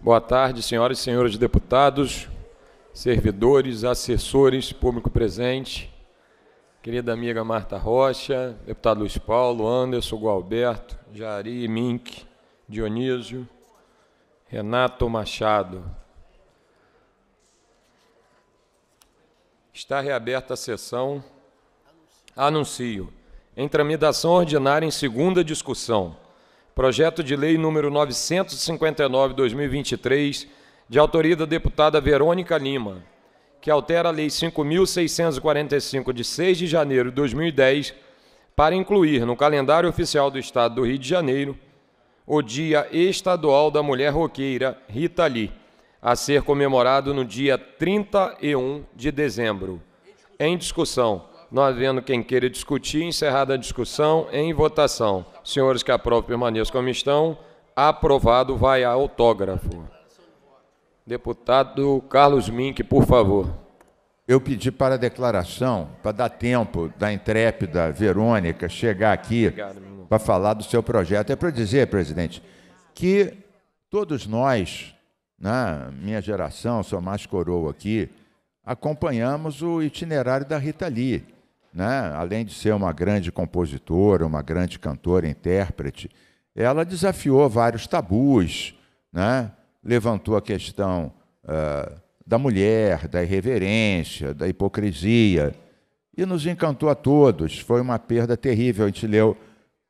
Boa tarde, senhoras e senhores deputados, servidores, assessores, público presente, querida amiga Marta Rocha, deputado Luiz Paulo, Anderson, Gualberto, Jari, Mink, Dionísio, Renato Machado. Está reaberta a sessão. Anuncio. Em tramitação ordinária em segunda discussão projeto de lei número 959/2023, de autoria da deputada Verônica Lima, que altera a lei 5645 de 6 de janeiro de 2010 para incluir no calendário oficial do estado do Rio de Janeiro o Dia Estadual da Mulher Roqueira, Rita Lee, a ser comemorado no dia 31 de dezembro. Em discussão, não havendo quem queira discutir, encerrada a discussão, em votação. Senhores que aprovam, permaneçam como estão. Aprovado, vai a autógrafo. Deputado Carlos Mink, por favor. Eu pedi para a declaração, para dar tempo da intrépida Verônica chegar aqui para falar do seu projeto. É para dizer, presidente, que todos nós, na né, minha geração, sou mais coroa aqui, acompanhamos o itinerário da Rita Lee né? além de ser uma grande compositora, uma grande cantora, intérprete, ela desafiou vários tabus, né? levantou a questão uh, da mulher, da irreverência, da hipocrisia, e nos encantou a todos. Foi uma perda terrível. A gente leu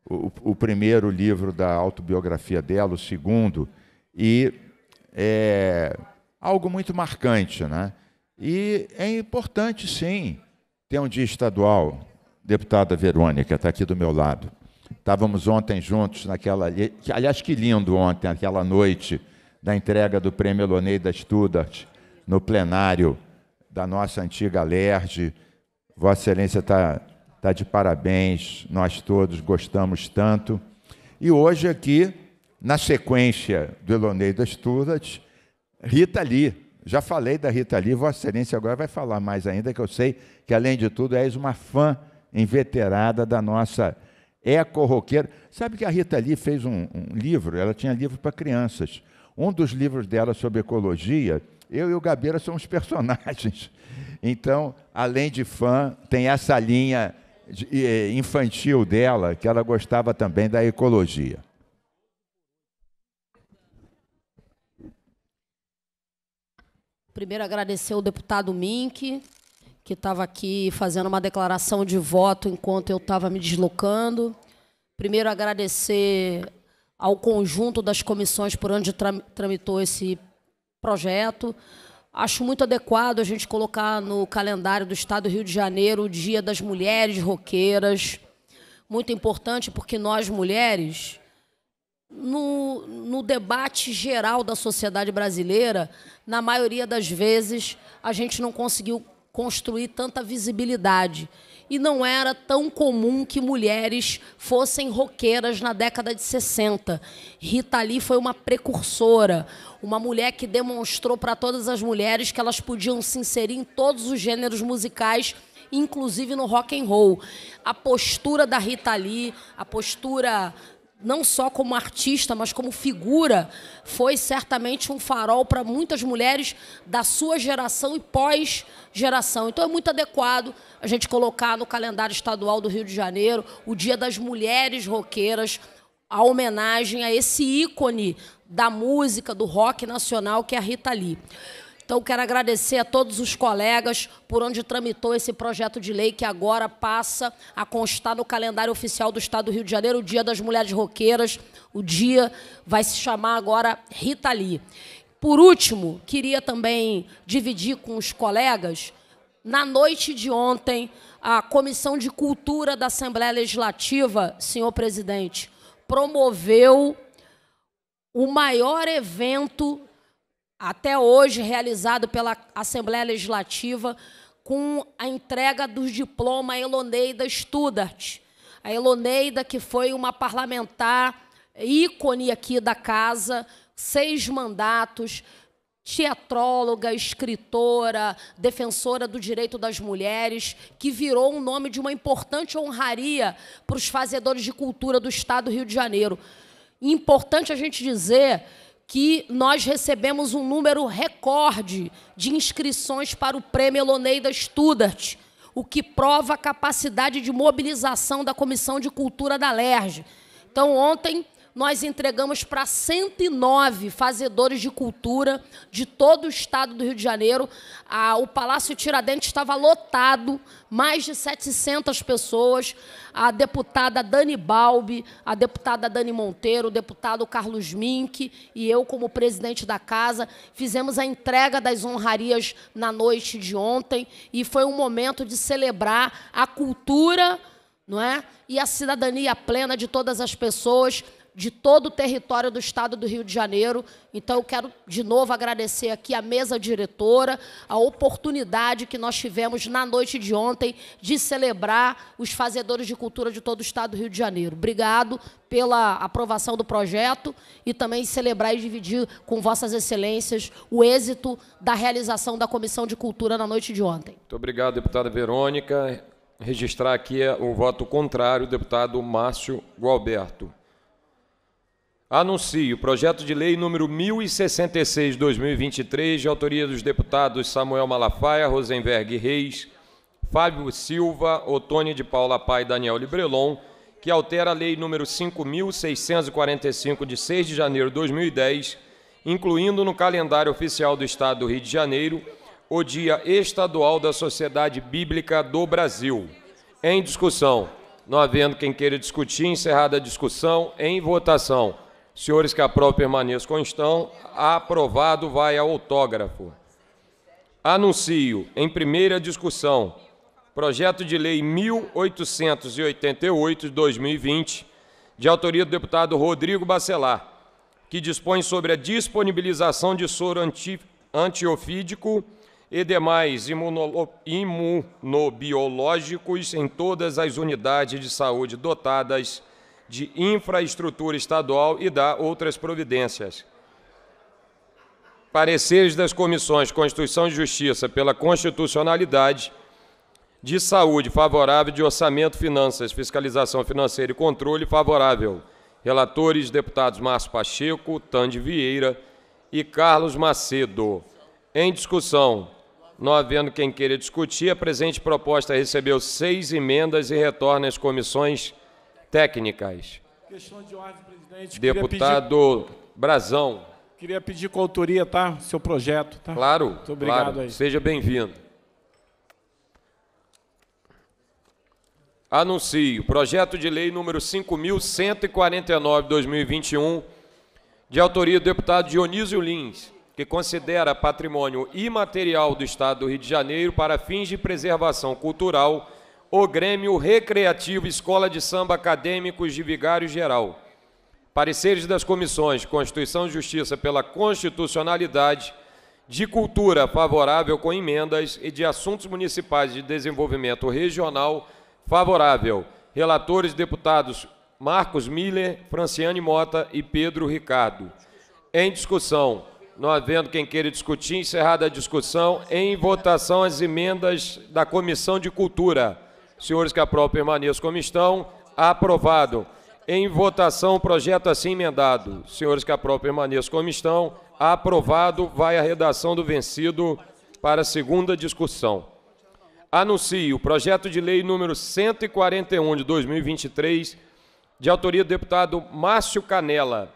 o, o primeiro livro da autobiografia dela, o segundo, e é algo muito marcante. Né? E é importante, sim, tem um dia estadual, deputada Verônica, está aqui do meu lado. Estávamos ontem juntos naquela. Aliás, que lindo ontem, aquela noite da entrega do prêmio da Studart no plenário da nossa antiga LERJ. Vossa Excelência está tá de parabéns, nós todos gostamos tanto. E hoje, aqui, na sequência do Eloneida Studart, Rita Lee já falei da Rita Lee, Vossa Excelência agora vai falar mais ainda, que eu sei que, além de tudo, és uma fã inveterada da nossa eco-roqueira. Sabe que a Rita Lee fez um, um livro, ela tinha livro para crianças. Um dos livros dela sobre ecologia, eu e o Gabeira somos personagens. Então, além de fã, tem essa linha eh, infantil dela, que ela gostava também da ecologia. Primeiro, agradecer ao deputado Mink, que estava aqui fazendo uma declaração de voto enquanto eu estava me deslocando. Primeiro, agradecer ao conjunto das comissões por onde tramitou esse projeto. Acho muito adequado a gente colocar no calendário do Estado do Rio de Janeiro o Dia das Mulheres Roqueiras. Muito importante porque nós, mulheres, no, no debate geral da sociedade brasileira, na maioria das vezes, a gente não conseguiu construir tanta visibilidade. E não era tão comum que mulheres fossem roqueiras na década de 60. Rita Lee foi uma precursora, uma mulher que demonstrou para todas as mulheres que elas podiam se inserir em todos os gêneros musicais, inclusive no rock and roll. A postura da Rita Lee, a postura não só como artista, mas como figura, foi certamente um farol para muitas mulheres da sua geração e pós-geração. Então é muito adequado a gente colocar no calendário estadual do Rio de Janeiro o Dia das Mulheres Roqueiras, a homenagem a esse ícone da música, do rock nacional, que é a Rita Lee. Então, quero agradecer a todos os colegas por onde tramitou esse projeto de lei que agora passa a constar no calendário oficial do Estado do Rio de Janeiro, o Dia das Mulheres Roqueiras. O dia vai se chamar agora Rita Lee. Por último, queria também dividir com os colegas. Na noite de ontem, a Comissão de Cultura da Assembleia Legislativa, senhor presidente, promoveu o maior evento até hoje realizado pela Assembleia Legislativa com a entrega dos diploma à Eloneida Studart. A Eloneida, que foi uma parlamentar ícone aqui da casa, seis mandatos, teatróloga, escritora, defensora do direito das mulheres, que virou um nome de uma importante honraria para os fazedores de cultura do Estado do Rio de Janeiro. Importante a gente dizer que nós recebemos um número recorde de inscrições para o Prêmio Eloneida Studart, o que prova a capacidade de mobilização da Comissão de Cultura da LERJ. Então, ontem, nós entregamos para 109 fazedores de cultura de todo o estado do Rio de Janeiro. o Palácio Tiradentes estava lotado, mais de 700 pessoas. A deputada Dani Balbi, a deputada Dani Monteiro, o deputado Carlos Mink e eu, como presidente da casa, fizemos a entrega das honrarias na noite de ontem e foi um momento de celebrar a cultura não é? E a cidadania plena de todas as pessoas de todo o território do estado do Rio de Janeiro. Então, eu quero de novo agradecer aqui à mesa diretora, a oportunidade que nós tivemos na noite de ontem de celebrar os fazedores de cultura de todo o estado do Rio de Janeiro. Obrigado pela aprovação do projeto e também celebrar e dividir com vossas excelências o êxito da realização da Comissão de Cultura na noite de ontem. Muito obrigado, deputada Verônica registrar aqui o é voto contrário deputado Márcio Gualberto. Anuncio o projeto de lei número 1066/2023, de autoria dos deputados Samuel Malafaia, Rosenberg Reis, Fábio Silva, Otônio de Paula Pai e Daniel Librelon, que altera a lei número 5645 de 6 de janeiro de 2010, incluindo no calendário oficial do Estado do Rio de Janeiro o Dia Estadual da Sociedade Bíblica do Brasil. Em discussão. Não havendo quem queira discutir, encerrada a discussão, em votação. Senhores que aprovam permaneçam como estão. Aprovado vai ao autógrafo. Anuncio em primeira discussão projeto de lei 1888 de 2020, de autoria do deputado Rodrigo Bacelar, que dispõe sobre a disponibilização de soro anti, antiofídico e demais imunobiológicos em todas as unidades de saúde dotadas de infraestrutura estadual e dá outras providências. Pareceres das comissões Constituição e Justiça pela constitucionalidade, de saúde favorável, de orçamento, finanças, fiscalização financeira e controle favorável. Relatores deputados Márcio Pacheco, Tande Vieira e Carlos Macedo. Em discussão, não havendo quem queira discutir, a presente proposta recebeu seis emendas e retorna às comissões técnicas. Questão de ordem, presidente. Deputado pedir... Brazão. Queria pedir com autoria, tá? Seu projeto, tá? Claro. Muito obrigado claro. aí. Seja bem-vindo. Anuncio projeto de lei número 5149/2021, de autoria do deputado Dionísio Lins, que considera patrimônio imaterial do Estado do Rio de Janeiro para fins de preservação cultural o Grêmio Recreativo Escola de Samba Acadêmicos de Vigário Geral. Pareceres das comissões Constituição e Justiça pela Constitucionalidade, de Cultura favorável com emendas e de Assuntos Municipais de Desenvolvimento Regional favorável. Relatores deputados Marcos Miller, Franciane Mota e Pedro Ricardo. Em discussão, não havendo quem queira discutir, encerrada a discussão, em votação as emendas da Comissão de Cultura. Senhores que aprovam, permaneçam como estão. Aprovado. Em votação, projeto assim emendado. Senhores que aprovam, permaneçam como estão. Aprovado. Vai a redação do vencido para segunda discussão. Anuncio o projeto de lei número 141 de 2023, de autoria do deputado Márcio Canela,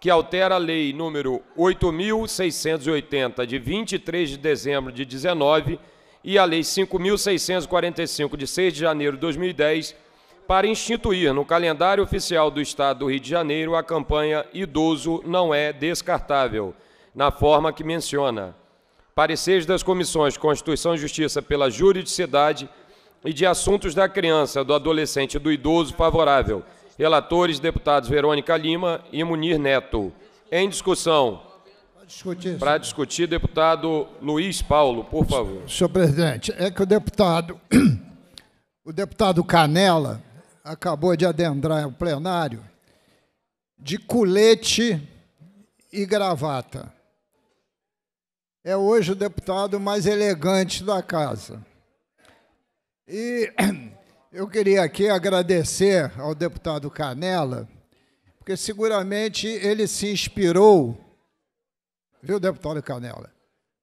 que altera a lei número 8680 de 23 de dezembro de 2019 e a Lei 5.645, de 6 de janeiro de 2010, para instituir no calendário oficial do Estado do Rio de Janeiro a campanha Idoso Não É Descartável, na forma que menciona. Pareceres das Comissões Constituição e Justiça pela Juridicidade e de Assuntos da Criança, do Adolescente e do Idoso favorável. Relatores, deputados Verônica Lima e Munir Neto. Em discussão discutir. Para discutir, deputado Luiz Paulo, por favor. Senhor presidente, é que o deputado, o deputado Canela acabou de adentrar o plenário de colete e gravata. É hoje o deputado mais elegante da casa. E eu queria aqui agradecer ao deputado Canela, porque seguramente ele se inspirou Viu, deputado Canela?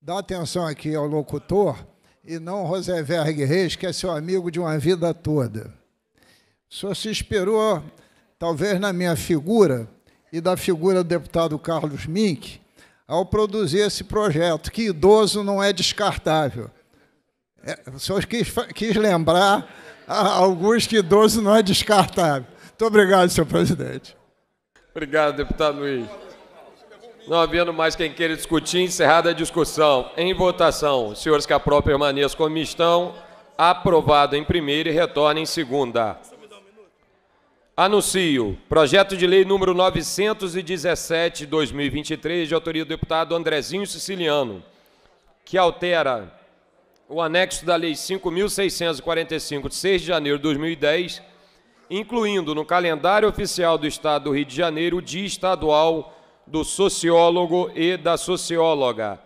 Dá atenção aqui ao locutor e não Roseverg Reis, que é seu amigo de uma vida toda. O senhor se inspirou, talvez, na minha figura e da figura do deputado Carlos Mink ao produzir esse projeto, que idoso não é descartável. É, o senhor quis, quis lembrar a alguns que idoso não é descartável. Muito obrigado, senhor presidente. Obrigado, deputado Luiz. Não havendo mais quem queira discutir, encerrada a discussão. Em votação, senhores que a permaneçam como estão, aprovado em primeira e retorna em segunda. Anuncio. Projeto de lei número 917, 2023, de autoria do deputado Andrezinho Siciliano, que altera o anexo da Lei 5.645, de 6 de janeiro de 2010, incluindo no calendário oficial do Estado do Rio de Janeiro o Dia Estadual do sociólogo e da socióloga.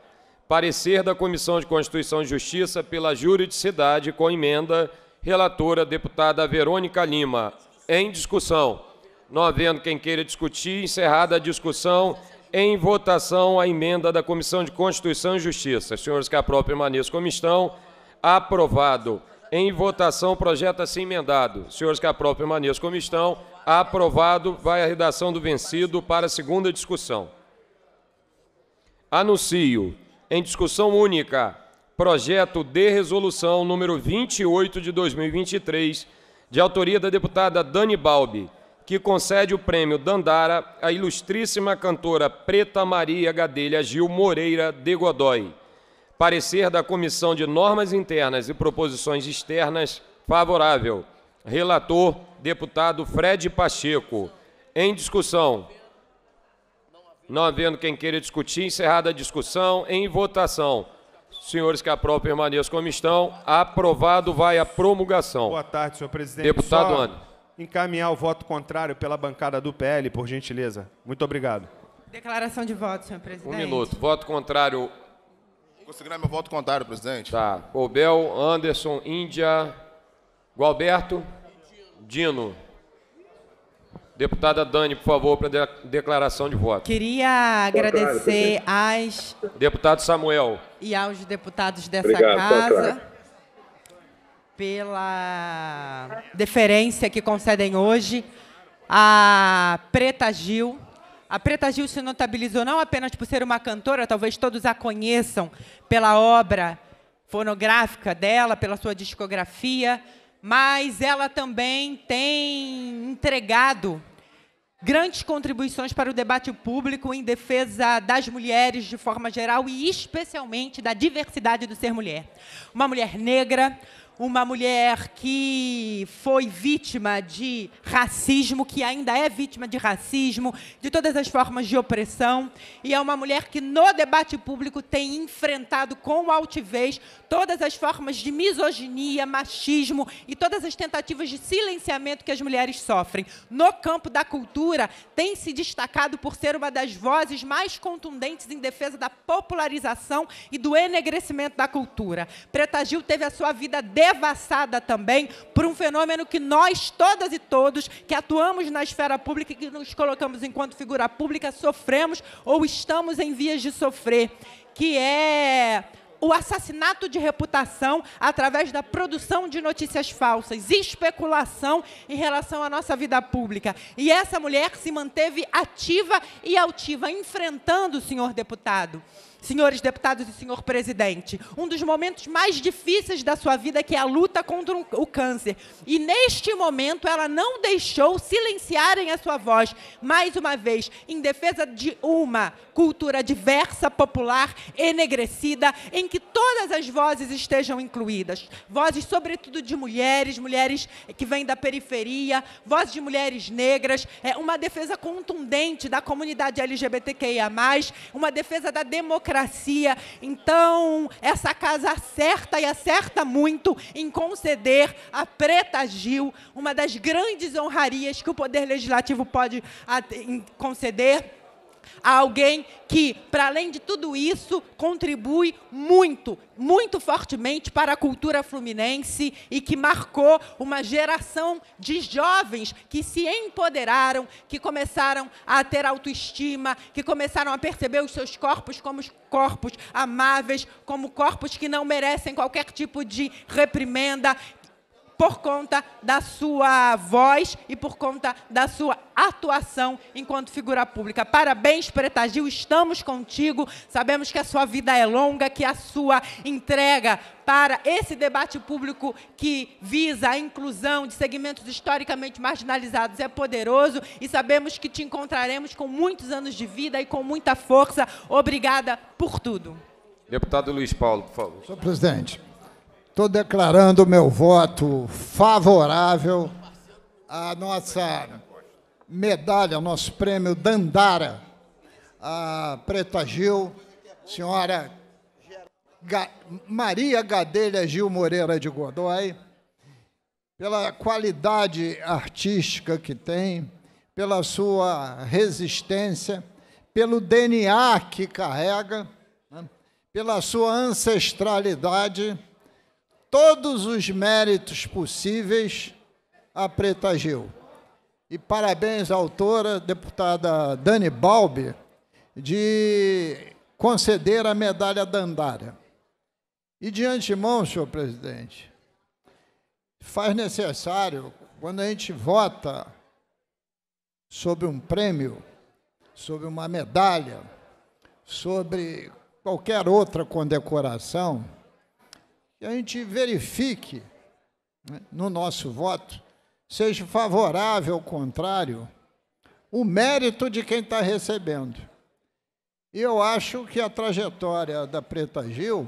Parecer da Comissão de Constituição e Justiça pela juridicidade com emenda, relatora deputada Verônica Lima. Em discussão. Não havendo quem queira discutir, encerrada a discussão, em votação a emenda da Comissão de Constituição e Justiça. Senhores que aprovam, permaneçam como estão. Aprovado. Em votação, projeto assim emendado. Senhores que aprovam, permaneçam como estão. Aprovado. Vai a redação do vencido para segunda discussão. Anuncio em discussão única projeto de resolução número 28 de 2023, de autoria da deputada Dani Balbi, que concede o prêmio Dandara à ilustríssima cantora Preta Maria Gadelha Gil Moreira de Godói. Parecer da Comissão de Normas Internas e Proposições Externas favorável. Relator, deputado Fred Pacheco. Em discussão. Não havendo quem queira discutir, encerrada a discussão. Em votação. Senhores que aprovam, permaneçam como estão. Aprovado, vai a promulgação. Boa tarde, senhor presidente. Deputado Só Ana. Encaminhar o voto contrário pela bancada do PL, por gentileza. Muito obrigado. Declaração de voto, senhor presidente. Um minuto. Voto contrário. Conseguirá meu voto contrário, presidente. Tá. Obel, Anderson, Índia, Gualberto. Dino. Deputada Dani, por favor, para de declaração de voto. Queria agradecer às. Deputado Samuel. E aos deputados dessa Obrigado, casa pela deferência que concedem hoje. A Preta Gil. A Preta Gil se notabilizou não apenas por ser uma cantora, talvez todos a conheçam pela obra fonográfica dela, pela sua discografia mas ela também tem entregado grandes contribuições para o debate público em defesa das mulheres de forma geral e especialmente da diversidade do ser mulher. Uma mulher negra, uma mulher que foi vítima de racismo, que ainda é vítima de racismo, de todas as formas de opressão, e é uma mulher que no debate público tem enfrentado com altivez todas as formas de misoginia, machismo e todas as tentativas de silenciamento que as mulheres sofrem. No campo da cultura, tem se destacado por ser uma das vozes mais contundentes em defesa da popularização e do enegrecimento da cultura. Preta Gil teve a sua vida de devassada também por um fenômeno que nós, todas e todos, que atuamos na esfera pública e que nos colocamos enquanto figura pública, sofremos ou estamos em vias de sofrer, que é o assassinato de reputação através da produção de notícias falsas, especulação em relação à nossa vida pública. E essa mulher se manteve ativa e altiva, enfrentando o senhor deputado senhores deputados e senhor presidente, um dos momentos mais difíceis da sua vida, é que é a luta contra o câncer. E neste momento ela não deixou silenciarem a sua voz, mais uma vez, em defesa de uma cultura diversa, popular, enegrecida, em que todas as vozes estejam incluídas. Vozes, sobretudo, de mulheres, mulheres que vêm da periferia, vozes de mulheres negras, é uma defesa contundente da comunidade LGBTQIA, uma defesa da democracia democracia. Então, essa casa acerta e acerta muito em conceder a Preta Gil uma das grandes honrarias que o Poder Legislativo pode conceder alguém que, para além de tudo isso, contribui muito, muito fortemente para a cultura fluminense e que marcou uma geração de jovens que se empoderaram, que começaram a ter autoestima, que começaram a perceber os seus corpos como corpos amáveis, como corpos que não merecem qualquer tipo de reprimenda, por conta da sua voz e por conta da sua atuação enquanto figura pública. Parabéns, Preta Gil, estamos contigo. Sabemos que a sua vida é longa, que a sua entrega para esse debate público que visa a inclusão de segmentos historicamente marginalizados é poderoso e sabemos que te encontraremos com muitos anos de vida e com muita força. Obrigada por tudo. Deputado Luiz Paulo, por favor. Senhor presidente, Estou declarando meu voto favorável à nossa medalha, nosso prêmio Dandara, a Preta Gil, senhora Ga Maria Gadelha Gil Moreira de Godoy, pela qualidade artística que tem, pela sua resistência, pelo DNA que carrega, né? pela sua ancestralidade todos os méritos possíveis a Preta Gil. E parabéns à autora, deputada Dani Balbi, de conceder a medalha Dandara. E de antemão, senhor presidente, faz necessário, quando a gente vota sobre um prêmio, sobre uma medalha, sobre qualquer outra condecoração, que a gente verifique né, no nosso voto, seja favorável ou contrário, o mérito de quem está recebendo. E eu acho que a trajetória da Preta Gil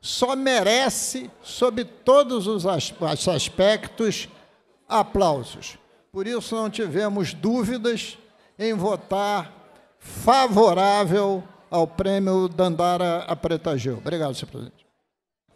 só merece, sob todos os aspectos, aplausos. Por isso não tivemos dúvidas em votar favorável ao prêmio Dandara a Preta Gil. Obrigado, senhor presidente.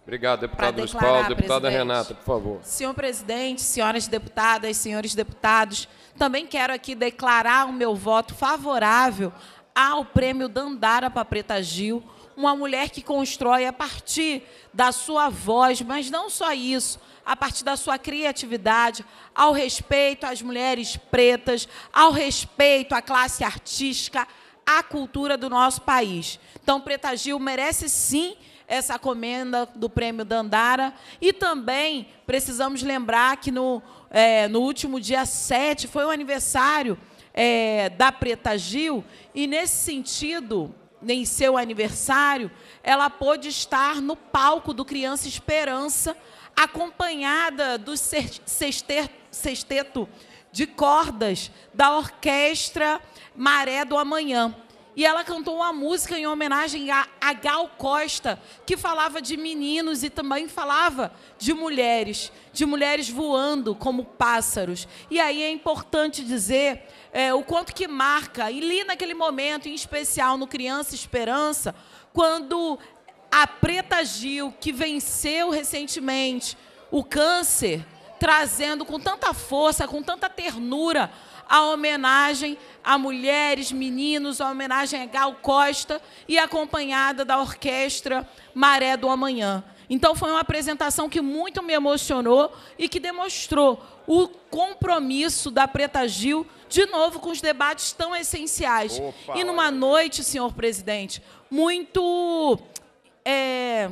Obrigado, deputado Luiz Paulo. Deputada presidente. Renata, por favor. Senhor presidente, senhoras deputadas, senhores deputados, também quero aqui declarar o meu voto favorável ao prêmio Dandara para Preta Gil, uma mulher que constrói a partir da sua voz, mas não só isso, a partir da sua criatividade, ao respeito às mulheres pretas, ao respeito à classe artística, à cultura do nosso país. Então, Preta Gil merece sim essa comenda do prêmio Dandara. E também precisamos lembrar que no, é, no último dia 7 foi o aniversário é, da Preta Gil, e nesse sentido, em seu aniversário, ela pôde estar no palco do Criança Esperança, acompanhada do sexteto de cordas da orquestra Maré do Amanhã e ela cantou uma música em homenagem a, Gal Costa, que falava de meninos e também falava de mulheres, de mulheres voando como pássaros. E aí é importante dizer é, o quanto que marca, e li naquele momento, em especial no Criança Esperança, quando a Preta Gil, que venceu recentemente o câncer, trazendo com tanta força, com tanta ternura a homenagem a mulheres, meninos, a homenagem a Gal Costa e acompanhada da orquestra Maré do Amanhã. Então foi uma apresentação que muito me emocionou e que demonstrou o compromisso da Preta Gil de novo com os debates tão essenciais. Opa, e numa noite, senhor presidente, muito é,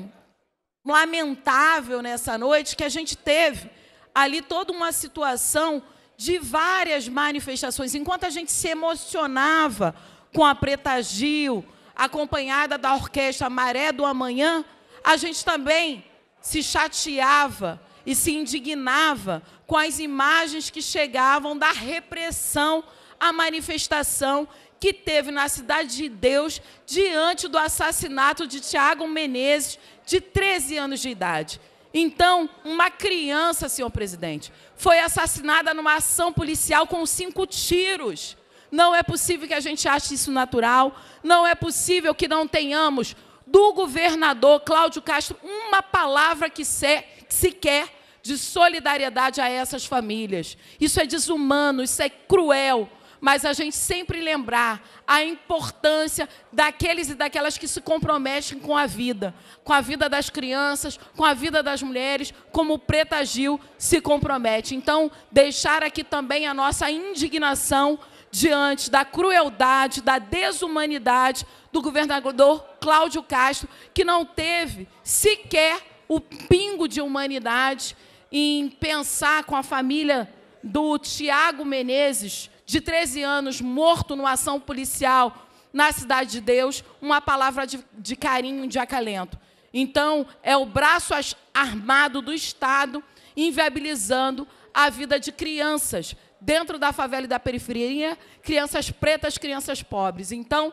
lamentável nessa noite que a gente teve ali toda uma situação de várias manifestações. Enquanto a gente se emocionava com a Preta Gil, acompanhada da orquestra Maré do Amanhã, a gente também se chateava e se indignava com as imagens que chegavam da repressão à manifestação que teve na Cidade de Deus diante do assassinato de Tiago Menezes, de 13 anos de idade. Então, uma criança, senhor presidente, foi assassinada numa ação policial com cinco tiros. Não é possível que a gente ache isso natural. Não é possível que não tenhamos do governador Cláudio Castro uma palavra que se, sequer de solidariedade a essas famílias. Isso é desumano, isso é cruel mas a gente sempre lembrar a importância daqueles e daquelas que se comprometem com a vida, com a vida das crianças, com a vida das mulheres, como o Preta Gil se compromete. Então, deixar aqui também a nossa indignação diante da crueldade, da desumanidade do governador Cláudio Castro, que não teve sequer o pingo de humanidade em pensar com a família do Tiago Menezes, de 13 anos morto numa ação policial na Cidade de Deus, uma palavra de, de carinho, de acalento. Então, é o braço armado do Estado inviabilizando a vida de crianças dentro da favela e da periferia, crianças pretas, crianças pobres. Então,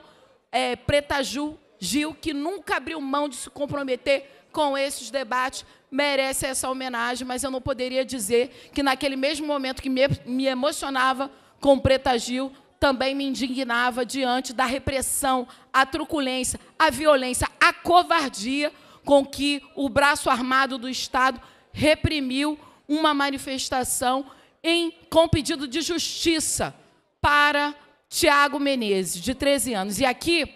é, Preta Ju, Gil, que nunca abriu mão de se comprometer com esses debates, merece essa homenagem, mas eu não poderia dizer que naquele mesmo momento que me, me emocionava, com Preta Gil, também me indignava diante da repressão, a truculência, a violência, a covardia com que o braço armado do Estado reprimiu uma manifestação em, com pedido de justiça para Tiago Menezes, de 13 anos. E aqui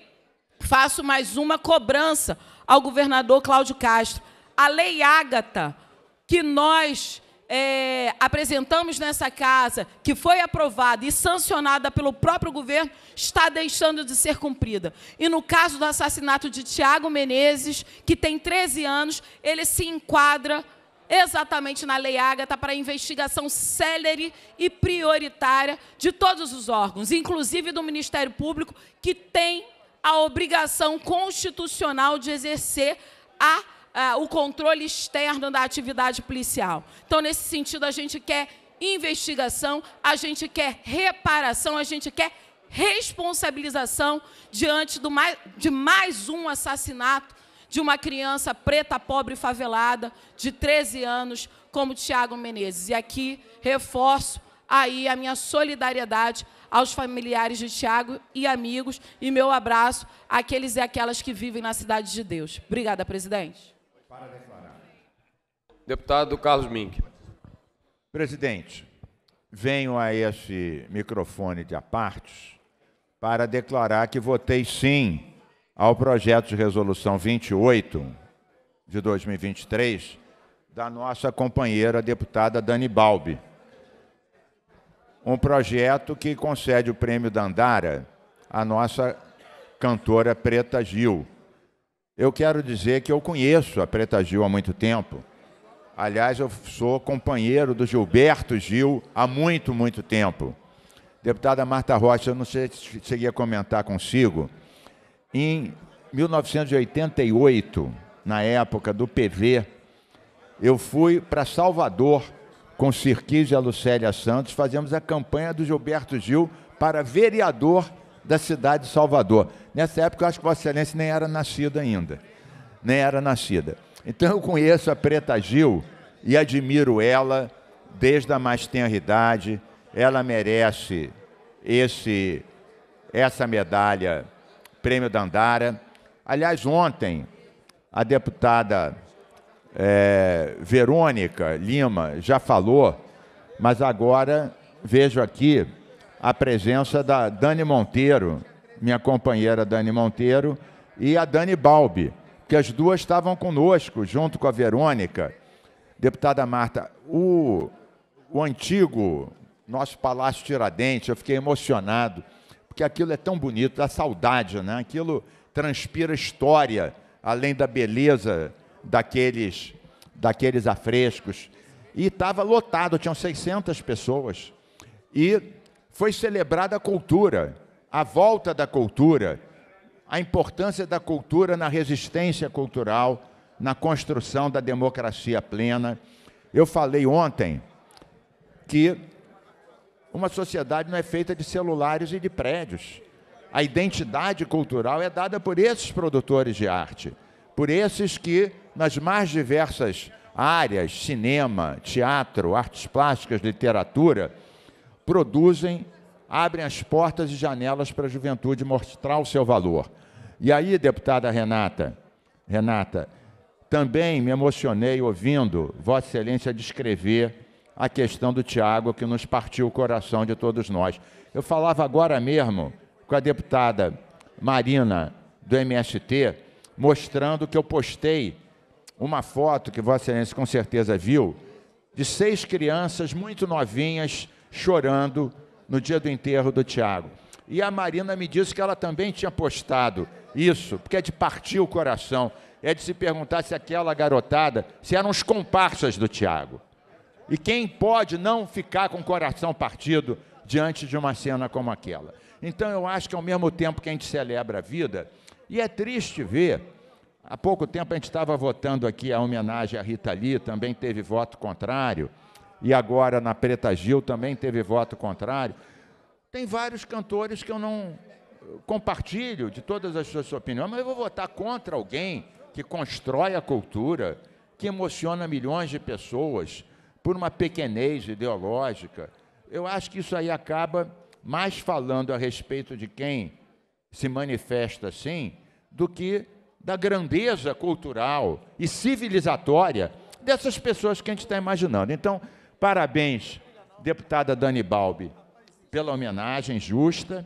faço mais uma cobrança ao governador Cláudio Castro. A Lei Ágata, que nós é, apresentamos nessa casa, que foi aprovada e sancionada pelo próprio governo, está deixando de ser cumprida. E no caso do assassinato de Tiago Menezes, que tem 13 anos, ele se enquadra exatamente na Lei Ágata para investigação célere e prioritária de todos os órgãos, inclusive do Ministério Público, que tem a obrigação constitucional de exercer a é, o controle externo da atividade policial. Então, nesse sentido, a gente quer investigação, a gente quer reparação, a gente quer responsabilização diante do mais, de mais um assassinato de uma criança preta, pobre, favelada, de 13 anos, como Tiago Menezes. E aqui reforço aí a minha solidariedade aos familiares de Tiago e amigos e meu abraço àqueles e aquelas que vivem na cidade de Deus. Obrigada, presidente. Deputado Carlos Mink. Presidente, venho a esse microfone de apartes para declarar que votei sim ao projeto de resolução 28 de 2023 da nossa companheira deputada Dani Balbi. Um projeto que concede o prêmio da Andara à nossa cantora Preta Gil. Eu quero dizer que eu conheço a Preta Gil há muito tempo Aliás, eu sou companheiro do Gilberto Gil há muito, muito tempo. Deputada Marta Rocha, eu não sei se cheguei a comentar consigo. Em 1988, na época do PV, eu fui para Salvador com Cirquise e a Lucélia Santos, fazemos a campanha do Gilberto Gil para vereador da cidade de Salvador. Nessa época, eu acho que Vossa Excelência nem era nascida ainda. Nem era nascida. Então eu conheço a Preta Gil e admiro ela desde a mais tenra idade. Ela merece esse essa medalha Prêmio da Andara. Aliás, ontem a deputada é, Verônica Lima já falou, mas agora vejo aqui a presença da Dani Monteiro, minha companheira Dani Monteiro, e a Dani Balbi que as duas estavam conosco, junto com a Verônica. Deputada Marta, o, o antigo nosso Palácio Tiradentes, eu fiquei emocionado, porque aquilo é tão bonito, dá saudade, né? Aquilo transpira história, além da beleza daqueles, daqueles afrescos. E estava lotado, tinham 600 pessoas. E foi celebrada a cultura, a volta da cultura a importância da cultura na resistência cultural, na construção da democracia plena. Eu falei ontem que uma sociedade não é feita de celulares e de prédios. A identidade cultural é dada por esses produtores de arte, por esses que, nas mais diversas áreas cinema, teatro, artes plásticas, literatura produzem abrem as portas e janelas para a juventude mostrar o seu valor. E aí, deputada Renata, Renata, também me emocionei ouvindo Vossa Excelência descrever a questão do Tiago, que nos partiu o coração de todos nós. Eu falava agora mesmo com a deputada Marina, do MST, mostrando que eu postei uma foto que Vossa Excelência com certeza viu, de seis crianças muito novinhas chorando no dia do enterro do Tiago. E a Marina me disse que ela também tinha postado isso, porque é de partir o coração, é de se perguntar se aquela garotada, se eram os comparsas do Tiago. E quem pode não ficar com o coração partido diante de uma cena como aquela? Então eu acho que ao mesmo tempo que a gente celebra a vida, e é triste ver, há pouco tempo a gente estava votando aqui a homenagem à Rita Lee, também teve voto contrário, e agora na Preta Gil também teve voto contrário. Tem vários cantores que eu não compartilho de todas as suas opiniões, mas eu vou votar contra alguém que constrói a cultura, que emociona milhões de pessoas por uma pequenez ideológica. Eu acho que isso aí acaba mais falando a respeito de quem se manifesta assim do que da grandeza cultural e civilizatória dessas pessoas que a gente está imaginando. Então, Parabéns, deputada Dani Balbi, pela homenagem justa.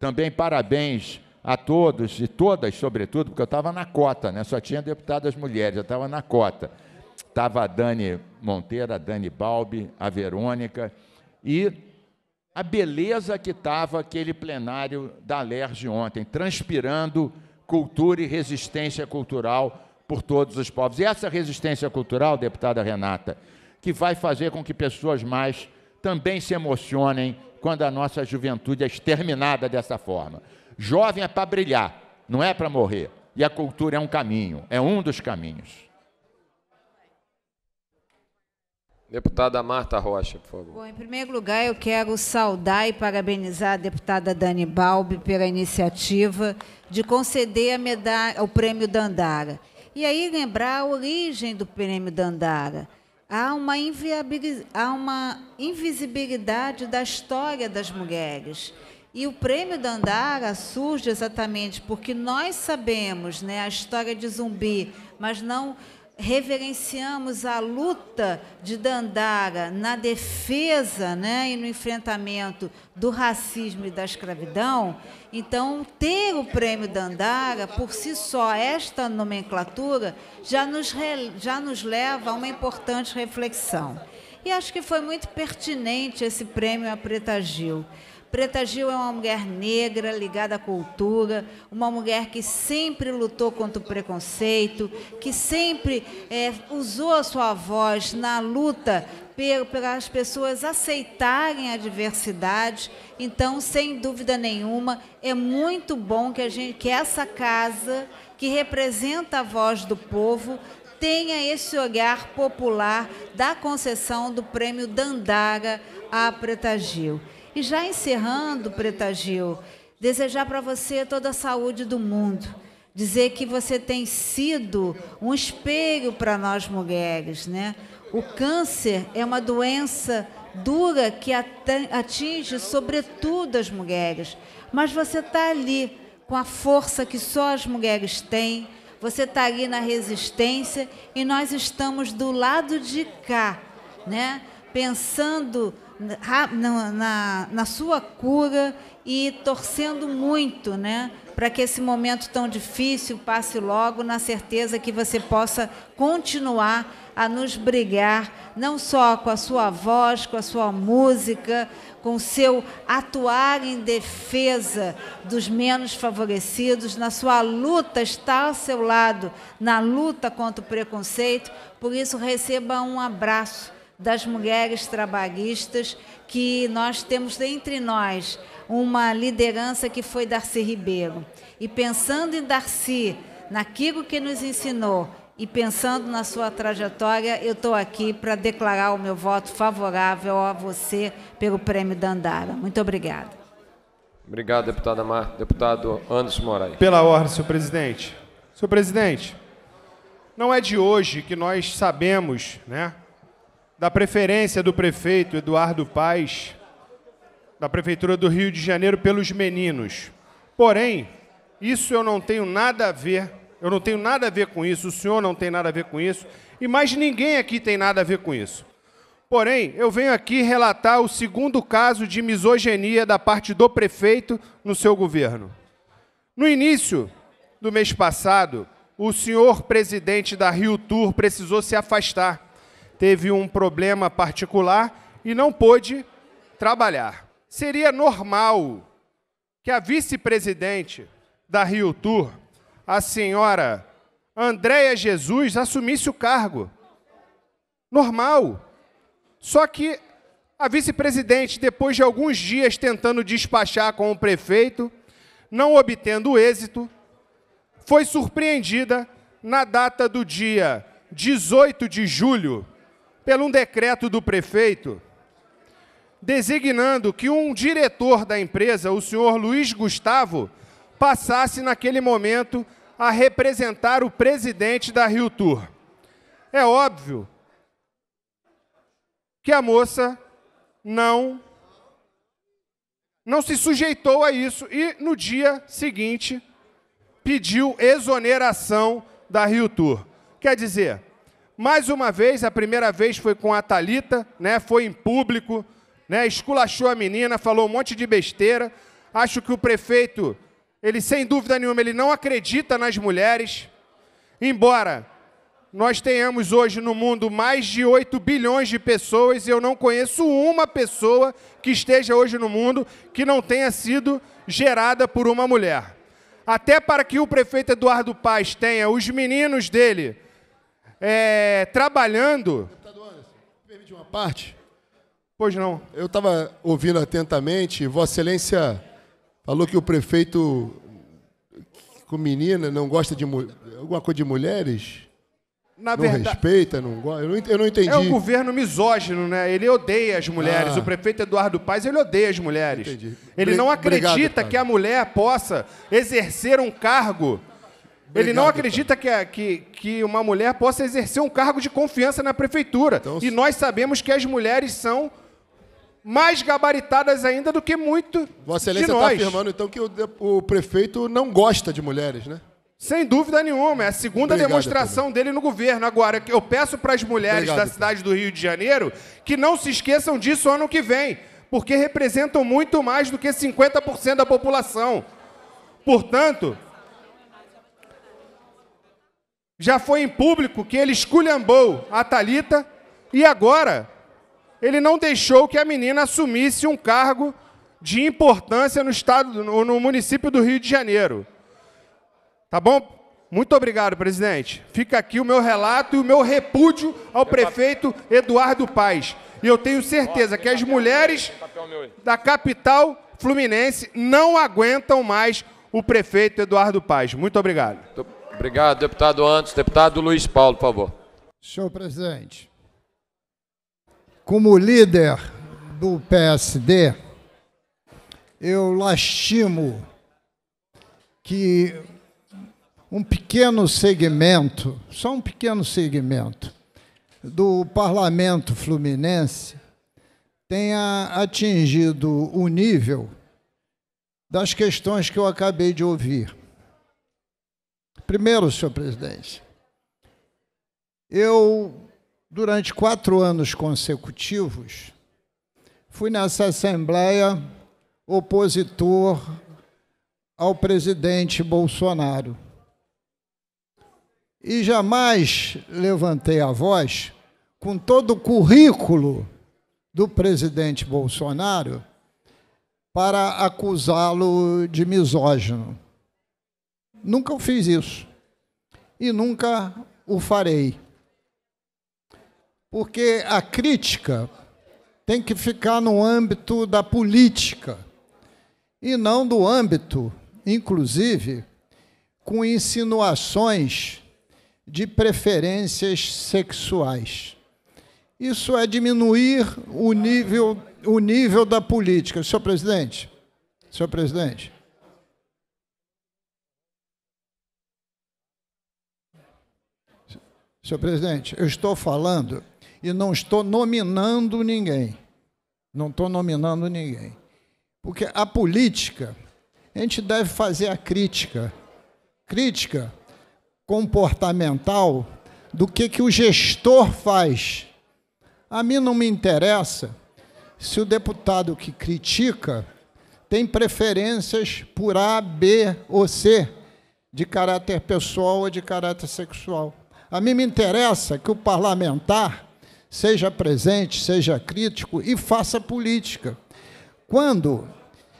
Também parabéns a todos e todas, sobretudo, porque eu estava na cota, né? só tinha deputadas mulheres, eu estava na cota. Estava a Dani Monteira, a Dani Balbi, a Verônica e a beleza que estava aquele plenário da LERJ ontem, transpirando cultura e resistência cultural por todos os povos. E essa resistência cultural, deputada Renata, que vai fazer com que pessoas mais também se emocionem quando a nossa juventude é exterminada dessa forma. Jovem é para brilhar, não é para morrer. E a cultura é um caminho, é um dos caminhos. Deputada Marta Rocha, por favor. Bom, em primeiro lugar, eu quero saudar e parabenizar a deputada Dani Balbi pela iniciativa de conceder a medalha, o prêmio Dandara. E aí lembrar a origem do prêmio Dandara há uma, há uma invisibilidade da história das mulheres. E o prêmio Dandara surge exatamente porque nós sabemos né, a história de zumbi, mas não reverenciamos a luta de Dandara na defesa né, e no enfrentamento do racismo e da escravidão. Então, ter o prêmio Dandara, por si só, esta nomenclatura, já nos, re, já nos leva a uma importante reflexão. E acho que foi muito pertinente esse prêmio à Preta Gil. Preta Gil é uma mulher negra ligada à cultura, uma mulher que sempre lutou contra o preconceito, que sempre é, usou a sua voz na luta pelas pessoas aceitarem a diversidade. Então, sem dúvida nenhuma, é muito bom que, a gente, que essa casa, que representa a voz do povo, tenha esse olhar popular da concessão do prêmio Dandaga à Preta Gil. E já encerrando, Preta Gil, desejar para você toda a saúde do mundo. Dizer que você tem sido um espelho para nós mulheres, né? O câncer é uma doença dura que atinge sobretudo as mulheres, mas você está ali com a força que só as mulheres têm, você está ali na resistência e nós estamos do lado de cá, né? Pensando na, na, na sua cura e torcendo muito né, para que esse momento tão difícil passe logo, na certeza que você possa continuar a nos brigar, não só com a sua voz, com a sua música, com o seu atuar em defesa dos menos favorecidos, na sua luta, estar ao seu lado, na luta contra o preconceito. Por isso, receba um abraço das mulheres trabalhistas, que nós temos entre nós uma liderança que foi Darcy Ribeiro. E pensando em Darcy, naquilo que nos ensinou e pensando na sua trajetória, eu estou aqui para declarar o meu voto favorável a você pelo Prêmio da Andara Muito obrigada. Obrigado, deputada Mar. Deputado Anderson Moraes. Pela ordem, senhor presidente. Senhor presidente, não é de hoje que nós sabemos, né? da preferência do prefeito Eduardo Paes, da Prefeitura do Rio de Janeiro, pelos meninos. Porém, isso eu não tenho nada a ver, eu não tenho nada a ver com isso, o senhor não tem nada a ver com isso, e mais ninguém aqui tem nada a ver com isso. Porém, eu venho aqui relatar o segundo caso de misoginia da parte do prefeito no seu governo. No início do mês passado, o senhor presidente da Rio Tour precisou se afastar teve um problema particular e não pôde trabalhar. Seria normal que a vice-presidente da Rio Tour, a senhora Andréia Jesus, assumisse o cargo. Normal. Só que a vice-presidente, depois de alguns dias tentando despachar com o prefeito, não obtendo êxito, foi surpreendida na data do dia 18 de julho pelo um decreto do prefeito designando que um diretor da empresa, o senhor Luiz Gustavo, passasse naquele momento a representar o presidente da Rio Tour. É óbvio que a moça não não se sujeitou a isso e no dia seguinte pediu exoneração da Rio Tour. Quer dizer, mais uma vez, a primeira vez foi com a Talita, né? Foi em público, né? Esculachou a menina, falou um monte de besteira. Acho que o prefeito, ele sem dúvida nenhuma, ele não acredita nas mulheres. Embora nós tenhamos hoje no mundo mais de 8 bilhões de pessoas e eu não conheço uma pessoa que esteja hoje no mundo que não tenha sido gerada por uma mulher. Até para que o prefeito Eduardo Paz tenha os meninos dele é, trabalhando. Deputado Anderson, permite uma parte? Pois não. Eu estava ouvindo atentamente, Vossa Excelência falou que o prefeito com menina não gosta de alguma coisa de mulheres. Na não verdade, respeita, não gosta. Eu, não entendi. É um governo misógino, né? Ele odeia as mulheres. Ah. O prefeito Eduardo Paes, ele odeia as mulheres. Entendi. Ele Bre não acredita obrigado, que a mulher possa exercer um cargo Obrigado, ele não acredita que, é, que, que, uma mulher possa exercer um cargo de confiança na prefeitura. Então, e nós sabemos que as mulheres são mais gabaritadas ainda do que muito Vossa Excelência está afirmando, então, que o, o, prefeito não gosta de mulheres, né? Sem dúvida nenhuma. É a segunda Obrigado, demonstração dele no governo. Agora, eu peço para as mulheres Obrigado, da cidade do Rio de Janeiro que não se esqueçam disso ano que vem, porque representam muito mais do que 50% da população. Portanto, já foi em público que ele esculhambou a Talita e agora ele não deixou que a menina assumisse um cargo de importância no estado, no município do Rio de Janeiro. Tá bom? Muito obrigado, presidente. Fica aqui o meu relato e o meu repúdio ao prefeito Eduardo Paes. E eu tenho certeza que as mulheres da capital fluminense não aguentam mais o prefeito Eduardo Paes. Muito obrigado. Obrigado, deputado Antes. Deputado Luiz Paulo, por favor. Senhor presidente, como líder do PSD, eu lastimo que um pequeno segmento, só um pequeno segmento, do parlamento fluminense tenha atingido o nível das questões que eu acabei de ouvir. Primeiro, senhor presidente, eu, durante quatro anos consecutivos, fui nessa Assembleia opositor ao presidente Bolsonaro. E jamais levantei a voz com todo o currículo do presidente Bolsonaro para acusá-lo de misógino. Nunca fiz isso. E nunca o farei. Porque a crítica tem que ficar no âmbito da política e não do âmbito, inclusive, com insinuações de preferências sexuais. Isso é diminuir o nível, o nível da política. Senhor presidente, senhor presidente, Senhor presidente, eu estou falando e não estou nominando ninguém. Não estou nominando ninguém. Porque a política, a gente deve fazer a crítica. Crítica comportamental do que, que o gestor faz. A mim não me interessa se o deputado que critica tem preferências por A, B ou C, de caráter pessoal ou de caráter sexual. A mim me interessa que o parlamentar seja presente, seja crítico e faça política. Quando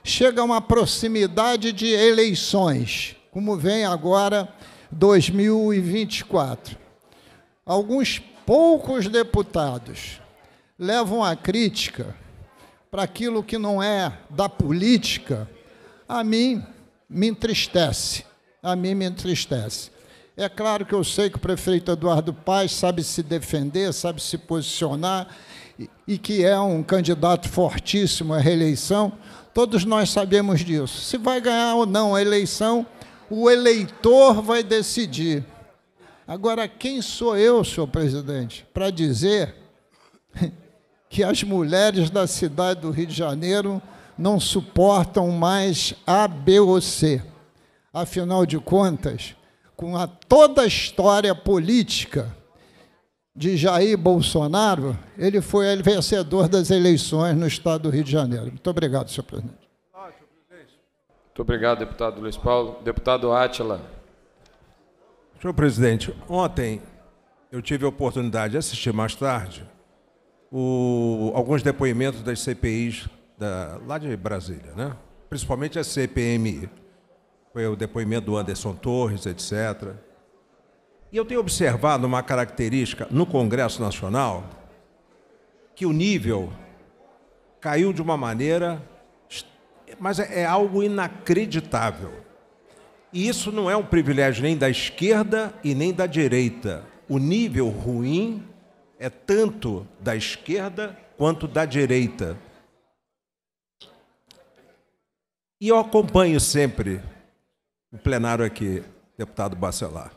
chega uma proximidade de eleições, como vem agora 2024, alguns poucos deputados levam a crítica para aquilo que não é da política, a mim me entristece. A mim me entristece. É claro que eu sei que o prefeito Eduardo Paes sabe se defender, sabe se posicionar e que é um candidato fortíssimo à reeleição. Todos nós sabemos disso. Se vai ganhar ou não a eleição, o eleitor vai decidir. Agora, quem sou eu, senhor presidente, para dizer que as mulheres da cidade do Rio de Janeiro não suportam mais A, B ou C? Afinal de contas, com a toda a história política de Jair Bolsonaro, ele foi ele vencedor das eleições no estado do Rio de Janeiro. Muito obrigado, senhor presidente. Muito obrigado, deputado Luiz Paulo. Deputado Átila. Senhor presidente, ontem eu tive a oportunidade de assistir mais tarde o, alguns depoimentos das CPIs da, lá de Brasília, né? principalmente a CPMI foi o depoimento do Anderson Torres, etc. E eu tenho observado uma característica no Congresso Nacional que o nível caiu de uma maneira, mas é, é algo inacreditável. E isso não é um privilégio nem da esquerda e nem da direita. O nível ruim é tanto da esquerda quanto da direita. E eu acompanho sempre o plenário aqui, deputado Bacelar.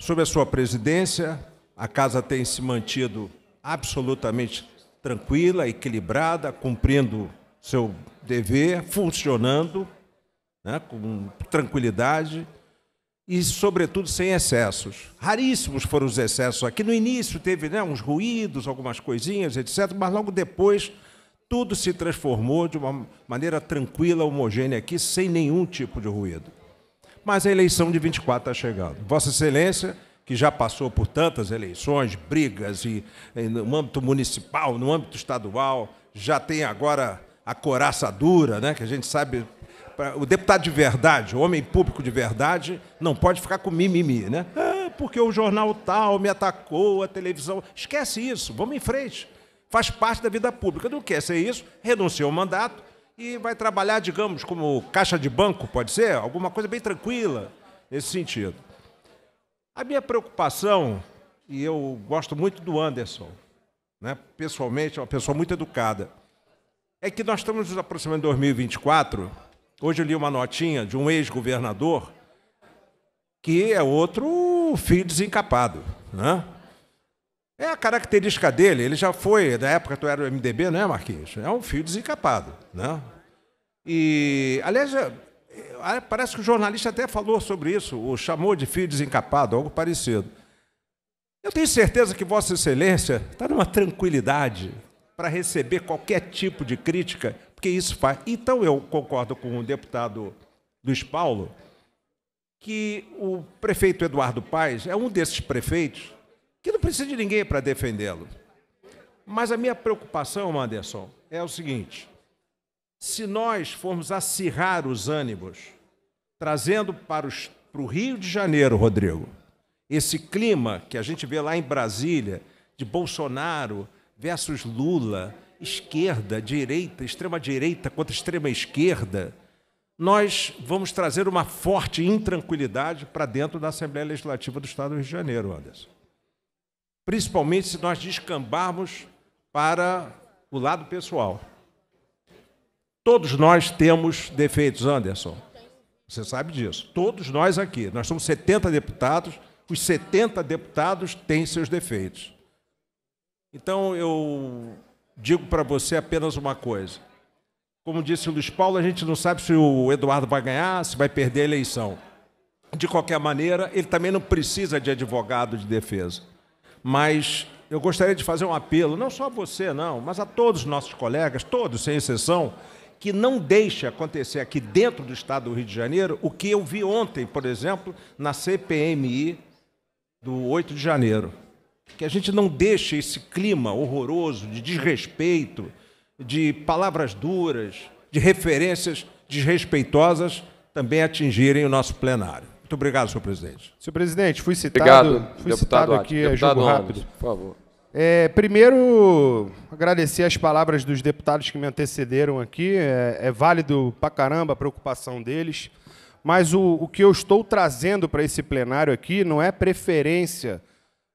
Sob a sua presidência, a casa tem se mantido absolutamente tranquila, equilibrada, cumprindo seu dever, funcionando né, com tranquilidade e, sobretudo, sem excessos. Raríssimos foram os excessos aqui. No início teve né, uns ruídos, algumas coisinhas, etc., mas logo depois tudo se transformou de uma maneira tranquila, homogênea aqui, sem nenhum tipo de ruído. Mas a eleição de 24 está chegando. Vossa Excelência, que já passou por tantas eleições, brigas, e, e no âmbito municipal, no âmbito estadual, já tem agora a coraça dura, né, que a gente sabe. O deputado de verdade, o homem público de verdade, não pode ficar com mimimi, né? Ah, porque o jornal tal me atacou, a televisão. Esquece isso, vamos em frente faz parte da vida pública. Não quer ser isso, renuncia ao mandato e vai trabalhar, digamos, como caixa de banco, pode ser? Alguma coisa bem tranquila nesse sentido. A minha preocupação, e eu gosto muito do Anderson, né? pessoalmente, é uma pessoa muito educada, é que nós estamos nos aproximando de 2024. Hoje eu li uma notinha de um ex-governador que é outro filho desencapado, né? É a característica dele, ele já foi, da época tu era o MDB, não é, Marquinhos? É um fio desencapado, né? E, aliás, é, é, parece que o jornalista até falou sobre isso, o chamou de fio desencapado, algo parecido. Eu tenho certeza que Vossa Excelência está numa tranquilidade para receber qualquer tipo de crítica, porque isso faz. Então, eu concordo com o deputado Luiz Paulo que o prefeito Eduardo Paes é um desses prefeitos que não precisa de ninguém para defendê-lo. Mas a minha preocupação, Anderson, é o seguinte: se nós formos acirrar os ânimos, trazendo para, os, para o Rio de Janeiro, Rodrigo, esse clima que a gente vê lá em Brasília, de Bolsonaro versus Lula, esquerda, direita, extrema-direita contra extrema-esquerda, nós vamos trazer uma forte intranquilidade para dentro da Assembleia Legislativa do Estado do Rio de Janeiro, Anderson principalmente se nós descambarmos para o lado pessoal. Todos nós temos defeitos, Anderson. Você sabe disso. Todos nós aqui. Nós somos 70 deputados. Os 70 deputados têm seus defeitos. Então, eu digo para você apenas uma coisa. Como disse o Luiz Paulo, a gente não sabe se o Eduardo vai ganhar, se vai perder a eleição. De qualquer maneira, ele também não precisa de advogado de defesa mas eu gostaria de fazer um apelo, não só a você, não, mas a todos os nossos colegas, todos, sem exceção, que não deixe acontecer aqui dentro do Estado do Rio de Janeiro o que eu vi ontem, por exemplo, na CPMI do 8 de janeiro. Que a gente não deixe esse clima horroroso de desrespeito, de palavras duras, de referências desrespeitosas também atingirem o nosso plenário. Muito obrigado, senhor presidente. Senhor presidente, fui citado, obrigado, fui citado aqui, é jogo rápido. Por favor. É, primeiro, agradecer as palavras dos deputados que me antecederam aqui. É, é válido para caramba a preocupação deles. Mas o, o que eu estou trazendo para esse plenário aqui não é preferência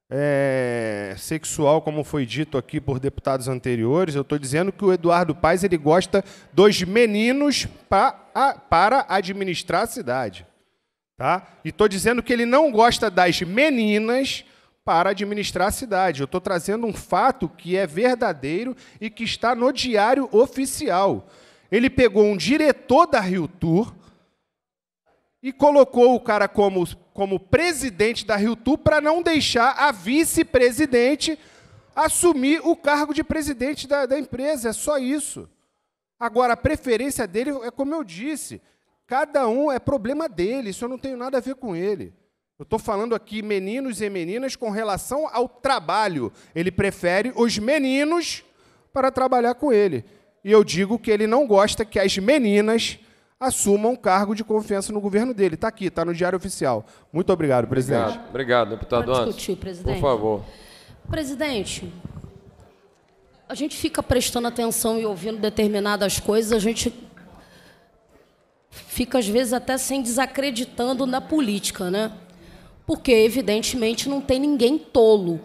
é, sexual, como foi dito aqui por deputados anteriores. Eu estou dizendo que o Eduardo Paes ele gosta dos meninos pra, a, para administrar a cidade. Tá? E estou dizendo que ele não gosta das meninas para administrar a cidade. Eu estou trazendo um fato que é verdadeiro e que está no diário oficial. Ele pegou um diretor da Rio Tour e colocou o cara como, como presidente da Rio Tour para não deixar a vice-presidente assumir o cargo de presidente da, da empresa. É só isso. Agora, a preferência dele é como eu disse Cada um é problema dele, isso eu não tenho nada a ver com ele. Eu estou falando aqui meninos e meninas com relação ao trabalho. Ele prefere os meninos para trabalhar com ele. E eu digo que ele não gosta que as meninas assumam cargo de confiança no governo dele. Está aqui, está no Diário Oficial. Muito obrigado, presidente. Obrigado, obrigado deputado Pode discutir, presidente. Por favor. Presidente, a gente fica prestando atenção e ouvindo determinadas coisas, a gente fica às vezes até sem desacreditando na política, né? Porque evidentemente não tem ninguém tolo.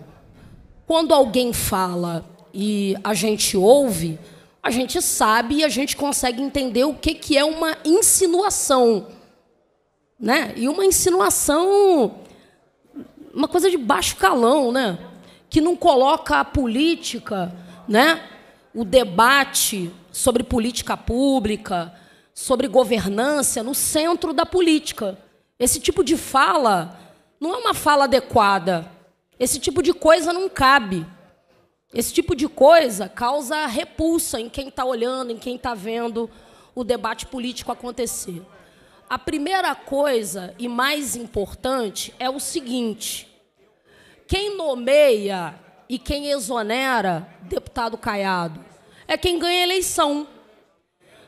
Quando alguém fala e a gente ouve, a gente sabe e a gente consegue entender o que que é uma insinuação, né? E uma insinuação uma coisa de baixo calão, né? Que não coloca a política, né? O debate sobre política pública, sobre governança no centro da política. Esse tipo de fala não é uma fala adequada. Esse tipo de coisa não cabe. Esse tipo de coisa causa repulsa em quem está olhando, em quem está vendo o debate político acontecer. A primeira coisa e mais importante é o seguinte: quem nomeia e quem exonera deputado Caiado é quem ganha a eleição.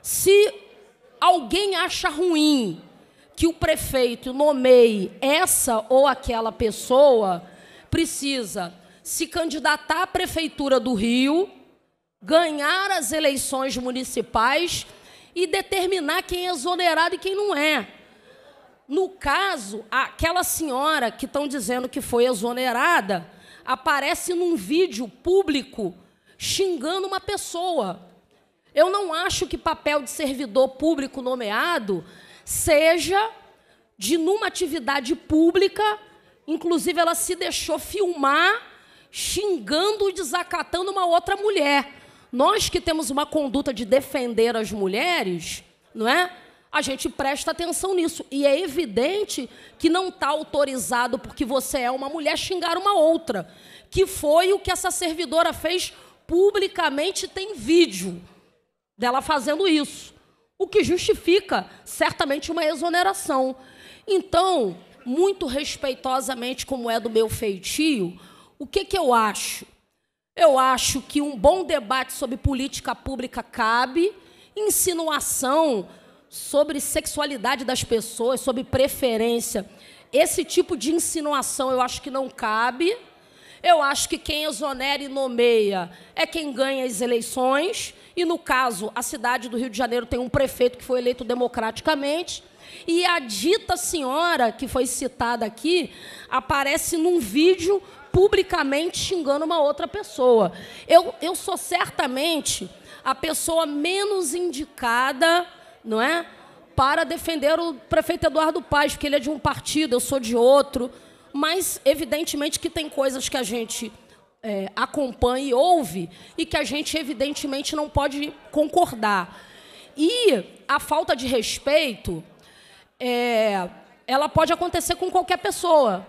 Se alguém acha ruim que o prefeito nomeie essa ou aquela pessoa, precisa se candidatar à prefeitura do Rio, ganhar as eleições municipais e determinar quem é exonerado e quem não é. No caso, aquela senhora que estão dizendo que foi exonerada aparece num vídeo público xingando uma pessoa. Eu não acho que papel de servidor público nomeado seja de numa atividade pública, inclusive ela se deixou filmar xingando e desacatando uma outra mulher. Nós que temos uma conduta de defender as mulheres, não é? A gente presta atenção nisso. E é evidente que não está autorizado, porque você é uma mulher, xingar uma outra. Que foi o que essa servidora fez publicamente, tem vídeo dela fazendo isso, o que justifica certamente uma exoneração. Então, muito respeitosamente, como é do meu feitio, o que, que eu acho? Eu acho que um bom debate sobre política pública cabe, insinuação sobre sexualidade das pessoas, sobre preferência. Esse tipo de insinuação eu acho que não cabe. Eu acho que quem exonera e nomeia é quem ganha as eleições. E, no caso, a cidade do Rio de Janeiro tem um prefeito que foi eleito democraticamente. E a dita senhora, que foi citada aqui, aparece num vídeo publicamente xingando uma outra pessoa. Eu, eu sou certamente a pessoa menos indicada, não é? Para defender o prefeito Eduardo Paes, porque ele é de um partido, eu sou de outro. Mas, evidentemente, que tem coisas que a gente é, acompanha e ouve e que a gente, evidentemente, não pode concordar. E a falta de respeito, é, ela pode acontecer com qualquer pessoa,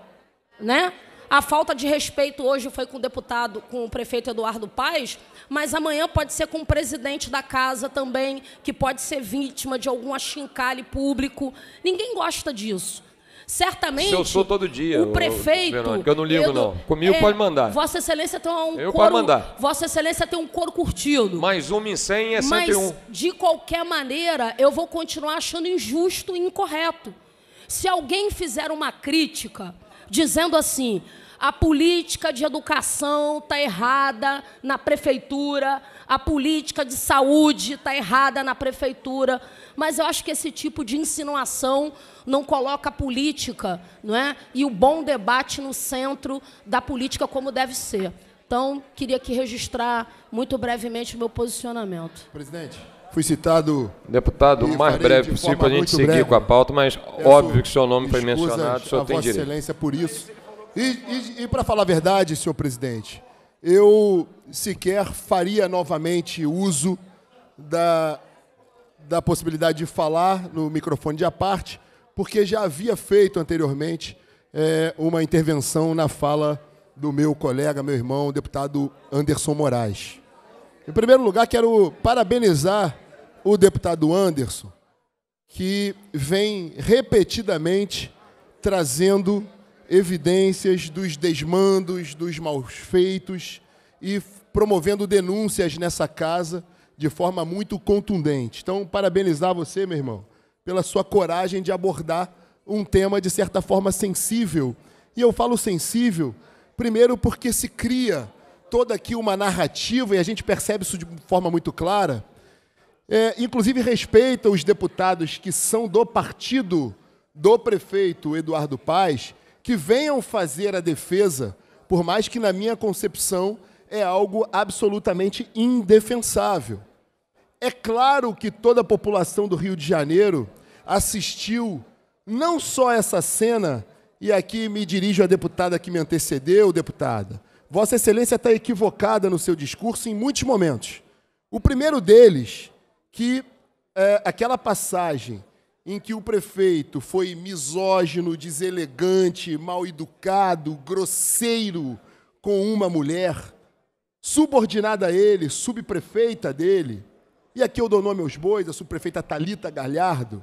né? A falta de respeito hoje foi com o deputado, com o prefeito Eduardo Paes, mas amanhã pode ser com o presidente da casa também, que pode ser vítima de algum achincalhe público. Ninguém gosta disso. Certamente. Se eu sou todo dia. O prefeito. Verônica, eu não ligo, não. Comigo é, pode mandar. Vossa Excelência tem um eu couro. mandar. Vossa Excelência tem um coro curtido. Mais um em 100 é 101. Mas, um. de qualquer maneira, eu vou continuar achando injusto e incorreto. Se alguém fizer uma crítica dizendo assim. A política de educação está errada na prefeitura, a política de saúde está errada na prefeitura mas eu acho que esse tipo de insinuação não coloca a política não é? e o bom debate no centro da política como deve ser. Então, queria aqui registrar muito brevemente o meu posicionamento. Presidente, fui citado. Deputado, o mais breve possível para a gente seguir breve. com a pauta, mas Peço óbvio que seu nome foi mencionado, o senhor tem Vossa direito. Excelência por isso. E, e, e para falar a verdade, senhor presidente, eu sequer faria novamente uso da da possibilidade de falar no microfone de aparte, porque já havia feito anteriormente é, uma intervenção na fala do meu colega, meu irmão, o deputado Anderson Moraes. Em primeiro lugar, quero parabenizar o deputado Anderson, que vem repetidamente trazendo evidências dos desmandos, dos maus feitos e promovendo denúncias nessa casa de forma muito contundente. Então, parabenizar você, meu irmão, pela sua coragem de abordar um tema de certa forma sensível. E eu falo sensível, primeiro porque se cria toda aqui uma narrativa e a gente percebe isso de forma muito clara. É, inclusive respeita os deputados que são do partido do prefeito Eduardo Paes, que venham fazer a defesa, por mais que na minha concepção é algo absolutamente indefensável. É claro que toda a população do Rio de Janeiro assistiu não só essa cena, e aqui me dirijo à deputada que me antecedeu, deputada. Vossa Excelência está equivocada no seu discurso em muitos momentos. O primeiro deles, que é, aquela passagem em que o prefeito foi misógino, deselegante, mal educado, grosseiro com uma mulher, subordinada a ele, subprefeita dele, e aqui eu dou nome aos bois, a subprefeita Talita Galhardo,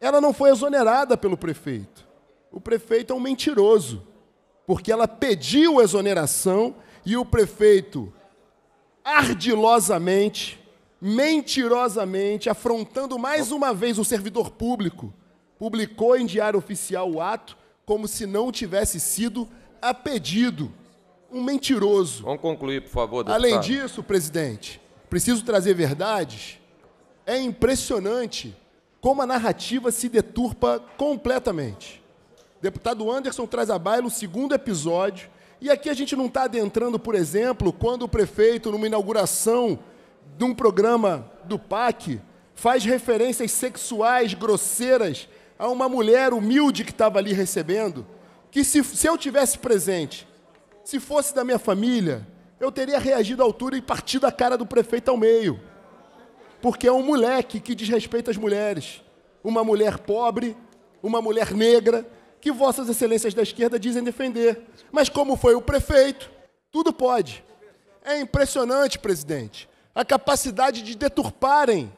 ela não foi exonerada pelo prefeito. O prefeito é um mentiroso, porque ela pediu exoneração e o prefeito ardilosamente, mentirosamente, afrontando mais uma vez o servidor público, publicou em diário oficial o ato como se não tivesse sido a pedido um mentiroso. Vamos concluir, por favor, deputado. Além disso, presidente, preciso trazer verdades. É impressionante como a narrativa se deturpa completamente. Deputado Anderson traz a baila o segundo episódio. E aqui a gente não está adentrando, por exemplo, quando o prefeito, numa inauguração de um programa do PAC, faz referências sexuais grosseiras a uma mulher humilde que estava ali recebendo, que se, se eu tivesse presente se fosse da minha família, eu teria reagido à altura e partido a cara do prefeito ao meio. Porque é um moleque que desrespeita as mulheres. Uma mulher pobre, uma mulher negra, que vossas excelências da esquerda dizem defender. Mas como foi o prefeito, tudo pode. É impressionante, presidente, a capacidade de deturparem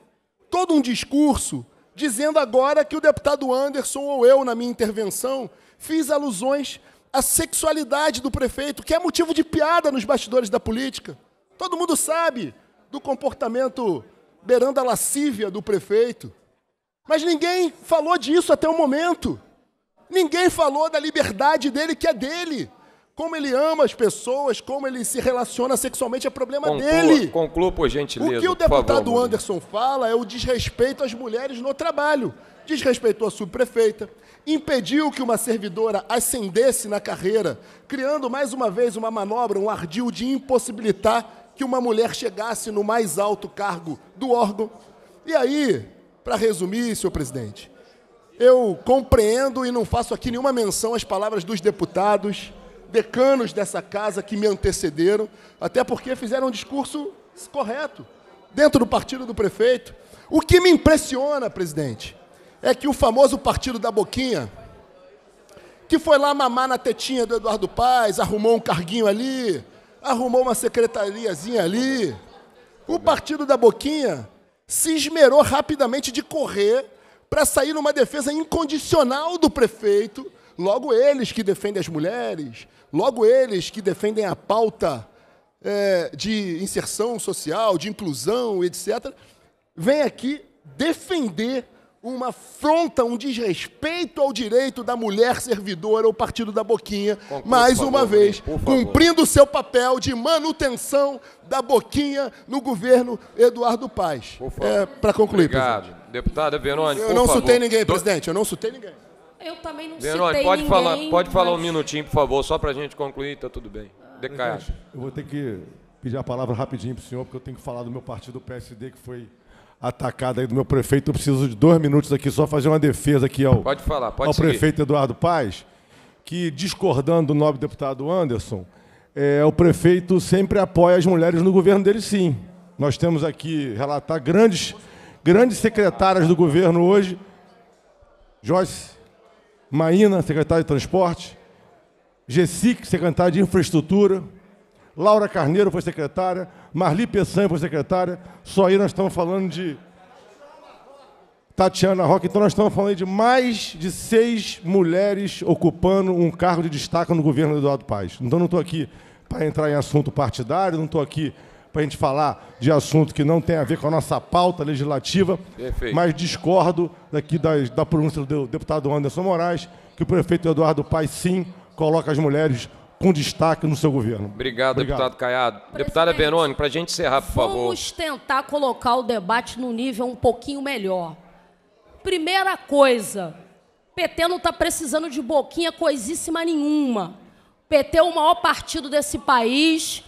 todo um discurso dizendo agora que o deputado Anderson ou eu, na minha intervenção, fiz alusões a sexualidade do prefeito, que é motivo de piada nos bastidores da política. Todo mundo sabe do comportamento beirando a lascívia do prefeito. Mas ninguém falou disso até o momento. Ninguém falou da liberdade dele, que é dele. Como ele ama as pessoas, como ele se relaciona sexualmente é problema conclua, dele. Conclua, por gentileza. O que o deputado favor, Anderson fala é o desrespeito às mulheres no trabalho. Desrespeitou a subprefeita, impediu que uma servidora ascendesse na carreira, criando mais uma vez uma manobra, um ardil de impossibilitar que uma mulher chegasse no mais alto cargo do órgão. E aí, para resumir, senhor presidente, eu compreendo e não faço aqui nenhuma menção às palavras dos deputados decanos dessa casa que me antecederam, até porque fizeram um discurso correto dentro do partido do prefeito. O que me impressiona, presidente, é que o famoso partido da Boquinha, que foi lá mamar na tetinha do Eduardo Paz, arrumou um carguinho ali, arrumou uma secretariazinha ali. O partido da Boquinha se esmerou rapidamente de correr para sair numa defesa incondicional do prefeito, logo eles que defendem as mulheres, Logo, eles que defendem a pauta é, de inserção social, de inclusão, etc., vêm aqui defender uma afronta, um desrespeito ao direito da mulher servidora ou partido da Boquinha, mais uma vez, cumprindo o seu papel de manutenção da Boquinha no governo Eduardo Paz. É, Para concluir, Obrigado. presidente. Deputada Verônica, Eu não favor. ninguém, presidente, eu não sutei ninguém. Eu também não Verone, citei pode ninguém, falar, pode mas... falar um minutinho, por favor, só para a gente concluir, está tudo bem. Ah, Decaia. Eu vou ter que pedir a palavra rapidinho para o senhor, porque eu tenho que falar do meu partido, PSD, que foi atacado aí do meu prefeito. Eu preciso de dois minutos aqui só fazer uma defesa aqui ao, pode falar, pode ao prefeito Eduardo Paz, que, discordando do nobre deputado Anderson, é, o prefeito sempre apoia as mulheres no governo dele, sim. Nós temos aqui, relatar, grandes, grandes secretárias do governo hoje. Joyce, Maína, secretária de Transporte, Gessic, secretária de Infraestrutura, Laura Carneiro foi secretária, Marli Peçanha foi secretária, só aí nós estamos falando de Tatiana Roque, então nós estamos falando de mais de seis mulheres ocupando um cargo de destaque no governo do Eduardo Paes. Então não estou aqui para entrar em assunto partidário, não estou aqui para a gente falar de assunto que não tem a ver com a nossa pauta legislativa, Perfeito. mas discordo daqui da, da pronúncia do deputado Anderson Moraes, que o prefeito Eduardo Paes, sim, coloca as mulheres com destaque no seu governo. Obrigado, Obrigado. deputado Caiado. Presidente, Deputada Verônica, para a gente encerrar, por vamos favor. Vamos tentar colocar o debate no nível um pouquinho melhor. Primeira coisa, PT não está precisando de boquinha coisíssima nenhuma. PT é o maior partido desse país,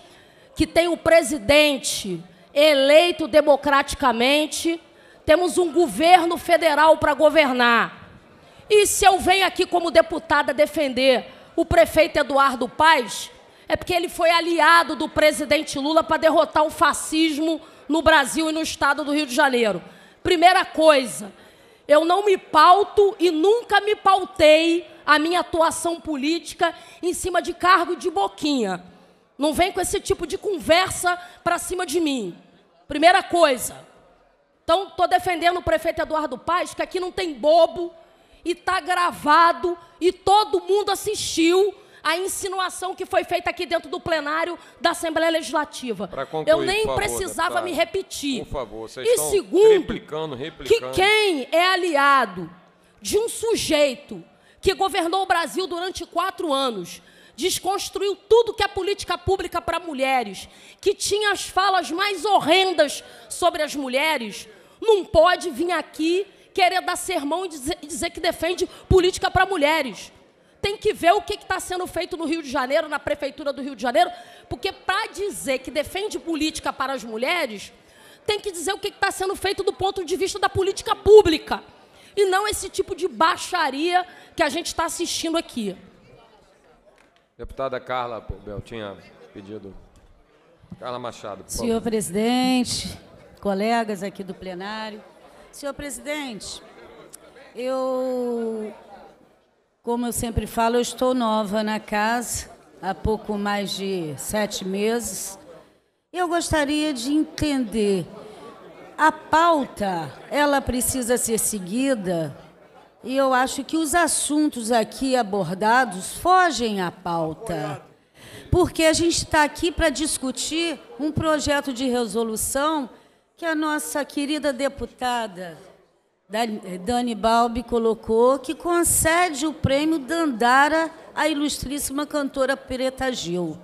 que tem o um presidente eleito democraticamente, temos um governo federal para governar. E se eu venho aqui como deputada defender o prefeito Eduardo Paes, é porque ele foi aliado do presidente Lula para derrotar o fascismo no Brasil e no estado do Rio de Janeiro. Primeira coisa, eu não me pauto e nunca me pautei a minha atuação política em cima de cargo de boquinha. Não vem com esse tipo de conversa para cima de mim. Primeira coisa. Então, estou defendendo o prefeito Eduardo Paz, que aqui não tem bobo, e está gravado, e todo mundo assistiu a insinuação que foi feita aqui dentro do plenário da Assembleia Legislativa. Concluir, eu nem favor, precisava deputado, me repetir. Por favor, vocês e estão segundo, replicando, replicando. que quem é aliado de um sujeito que governou o Brasil durante quatro anos, desconstruiu tudo que é política pública para mulheres, que tinha as falas mais horrendas sobre as mulheres, não pode vir aqui querer dar sermão e dizer, dizer que defende política para mulheres. Tem que ver o que está sendo feito no Rio de Janeiro, na Prefeitura do Rio de Janeiro, porque para dizer que defende política para as mulheres, tem que dizer o que está sendo feito do ponto de vista da política pública. E não esse tipo de baixaria que a gente está assistindo aqui. Deputada Carla Bel tinha pedido. Carla Machado, por Senhor favor. presidente, colegas aqui do plenário. Senhor presidente, eu, como eu sempre falo, eu estou nova na casa, há pouco mais de sete meses. Eu gostaria de entender, a pauta, ela precisa ser seguida e eu acho que os assuntos aqui abordados fogem à pauta. Porque a gente está aqui para discutir um projeto de resolução que a nossa querida deputada eh, Dani Balbi colocou, que concede o prêmio Dandara à ilustríssima cantora Preta Gil.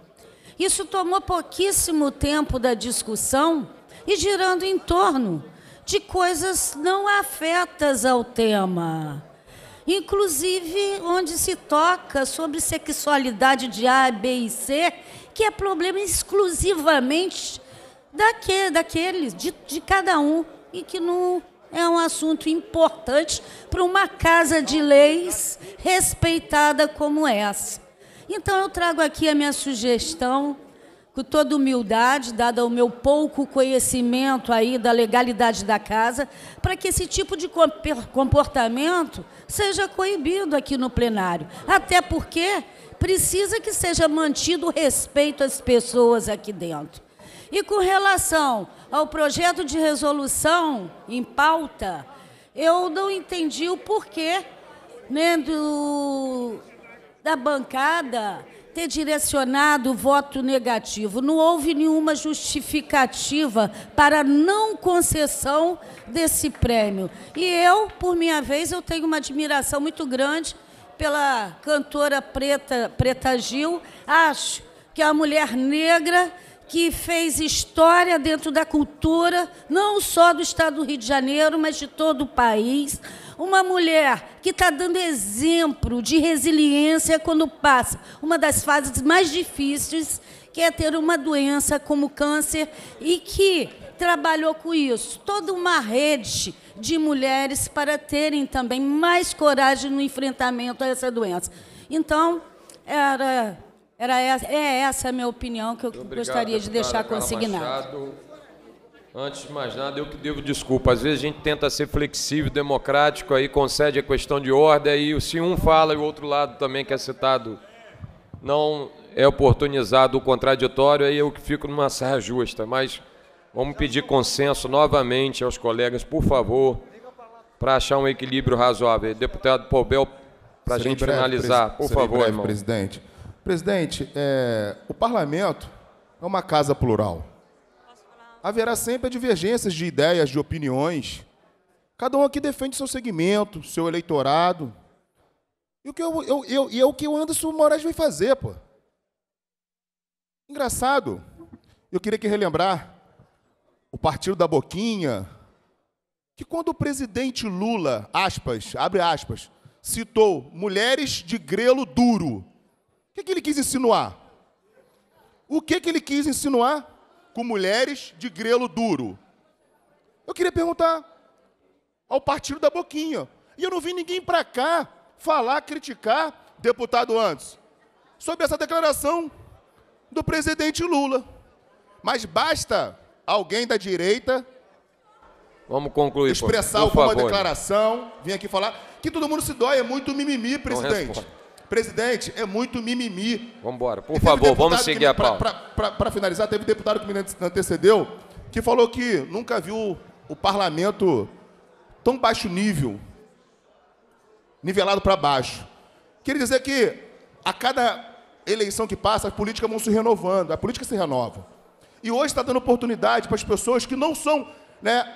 Isso tomou pouquíssimo tempo da discussão e girando em torno de coisas não afetas ao tema inclusive onde se toca sobre sexualidade de A, B e C, que é problema exclusivamente daquele, daqueles, de, de cada um, e que não é um assunto importante para uma casa de leis respeitada como essa. Então eu trago aqui a minha sugestão, com toda humildade, dada o meu pouco conhecimento aí da legalidade da casa, para que esse tipo de comportamento seja coibido aqui no plenário. Até porque precisa que seja mantido o respeito às pessoas aqui dentro. E com relação ao projeto de resolução em pauta, eu não entendi o porquê né, do, da bancada ter direcionado o voto negativo. Não houve nenhuma justificativa para não concessão desse prêmio. E eu, por minha vez, eu tenho uma admiração muito grande pela cantora preta, Preta Gil. Acho que é a mulher negra que fez história dentro da cultura, não só do estado do Rio de Janeiro, mas de todo o país uma mulher que está dando exemplo de resiliência quando passa uma das fases mais difíceis, que é ter uma doença como câncer, e que trabalhou com isso. Toda uma rede de mulheres para terem também mais coragem no enfrentamento a essa doença. Então, era, era essa, é essa a minha opinião que eu Obrigado, gostaria de deixar consignado. Antes de mais nada, eu que devo desculpa. Às vezes a gente tenta ser flexível, democrático, aí concede a questão de ordem, aí se um fala e o outro lado também que é citado não é oportunizado o contraditório, aí eu que fico numa saia justa. Mas vamos pedir consenso novamente aos colegas, por favor, para achar um equilíbrio razoável. Deputado Paubel, para a gente breve, finalizar, por favor, breve, irmão. Presidente, presidente é, o parlamento é uma casa plural haverá sempre divergências de ideias, de opiniões. Cada um aqui defende seu segmento, seu eleitorado. E, o que eu, eu, eu, e é o que o Anderson Moraes vem fazer, pô. Engraçado. Eu queria que relembrar o partido da Boquinha, que quando o presidente Lula, aspas, abre aspas, citou mulheres de grelo duro, o que, que ele quis insinuar? O que, que ele quis insinuar? com mulheres de grelo duro. Eu queria perguntar ao partido da Boquinha. E eu não vi ninguém para cá falar, criticar, deputado antes, sobre essa declaração do presidente Lula. Mas basta alguém da direita Vamos concluir. Expressar por, alguma favor. Né? declaração, vim aqui falar. Que todo mundo se dói, é muito mimimi, presidente. Presidente, é muito mimimi. Vamos embora, por favor, vamos seguir a pauta. Para finalizar, teve deputado que me antecedeu que falou que nunca viu o parlamento tão baixo nível, nivelado para baixo. Queria dizer que a cada eleição que passa, as políticas vão se renovando, a política se renova. E hoje está dando oportunidade para as pessoas que não são né,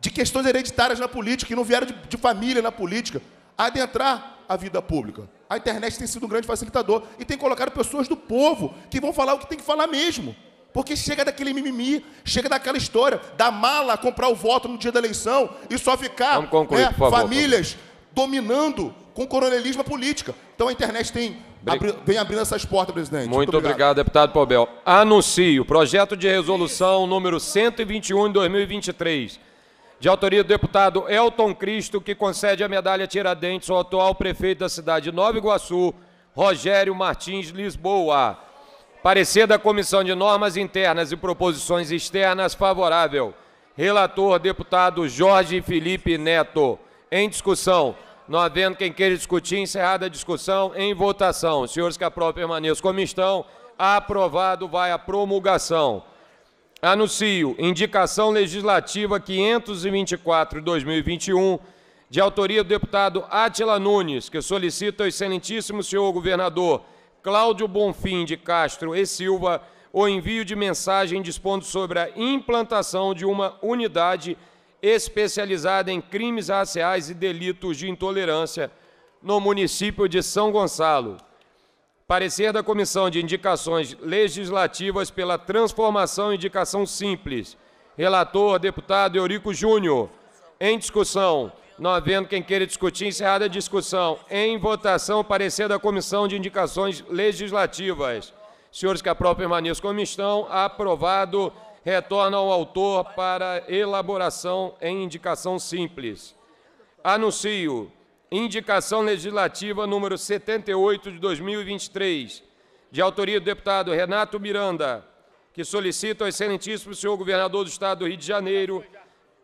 de questões hereditárias na política, que não vieram de, de família na política, adentrar a vida pública. A internet tem sido um grande facilitador e tem colocado pessoas do povo que vão falar o que tem que falar mesmo. Porque chega daquele mimimi, chega daquela história da mala comprar o voto no dia da eleição e só ficar concluir, né, favor, famílias dominando com coronelismo política. Então a internet tem abri vem abrindo essas portas, presidente. Muito, Muito obrigado. obrigado, deputado Paubel. Anuncio o projeto de resolução número 121 de 2023 de autoria do deputado Elton Cristo, que concede a medalha Tiradentes ao atual prefeito da cidade de Nova Iguaçu, Rogério Martins Lisboa. Parecer da Comissão de Normas Internas e Proposições Externas favorável. Relator, deputado Jorge Felipe Neto. Em discussão. Não havendo quem queira discutir, encerrada a discussão em votação. Senhores que aprovam permaneçam como estão. Aprovado vai a promulgação. Anuncio indicação legislativa 524/2021, de autoria do deputado Átila Nunes, que solicita ao excelentíssimo senhor governador Cláudio Bonfim de Castro e Silva o envio de mensagem dispondo sobre a implantação de uma unidade especializada em crimes raciais e delitos de intolerância no município de São Gonçalo. Parecer da Comissão de Indicações Legislativas pela Transformação em Indicação Simples. Relator, deputado Eurico Júnior. Em discussão. Não havendo quem queira discutir, encerrada a discussão. Em votação, parecer da Comissão de Indicações Legislativas. Senhores que aprovam, permaneçam como estão. Aprovado. Retorna ao autor para elaboração em indicação simples. Anuncio Indicação Legislativa número 78 de 2023, de autoria do deputado Renato Miranda, que solicita ao excelentíssimo senhor governador do Estado do Rio de Janeiro,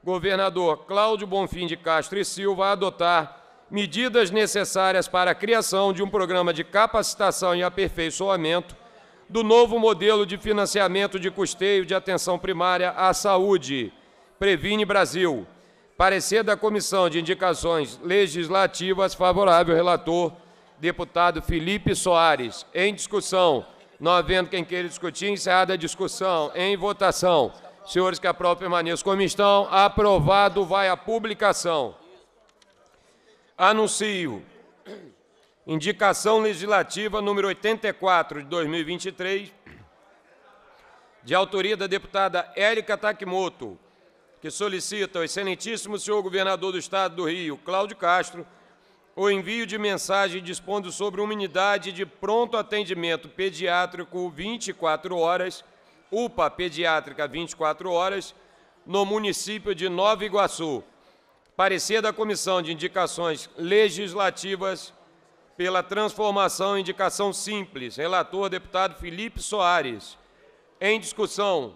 governador Cláudio Bonfim de Castro e Silva, a adotar medidas necessárias para a criação de um programa de capacitação e aperfeiçoamento do novo modelo de financiamento de custeio de atenção primária à saúde. Previne Brasil Parecer da Comissão de Indicações Legislativas favorável, relator, deputado Felipe Soares. Em discussão. Não havendo quem queira discutir, encerrada a discussão. Em votação. Senhores que aprovam, permaneçam como estão. Aprovado, vai à publicação. Anuncio. Indicação legislativa número 84 de 2023, de autoria da deputada Érica Takimoto que solicita ao excelentíssimo senhor governador do Estado do Rio, Cláudio Castro, o envio de mensagem dispondo sobre uma unidade de pronto atendimento pediátrico 24 horas, UPA pediátrica 24 horas, no município de Nova Iguaçu. Parecer da Comissão de Indicações Legislativas pela transformação em indicação simples. Relator, deputado Felipe Soares. Em discussão,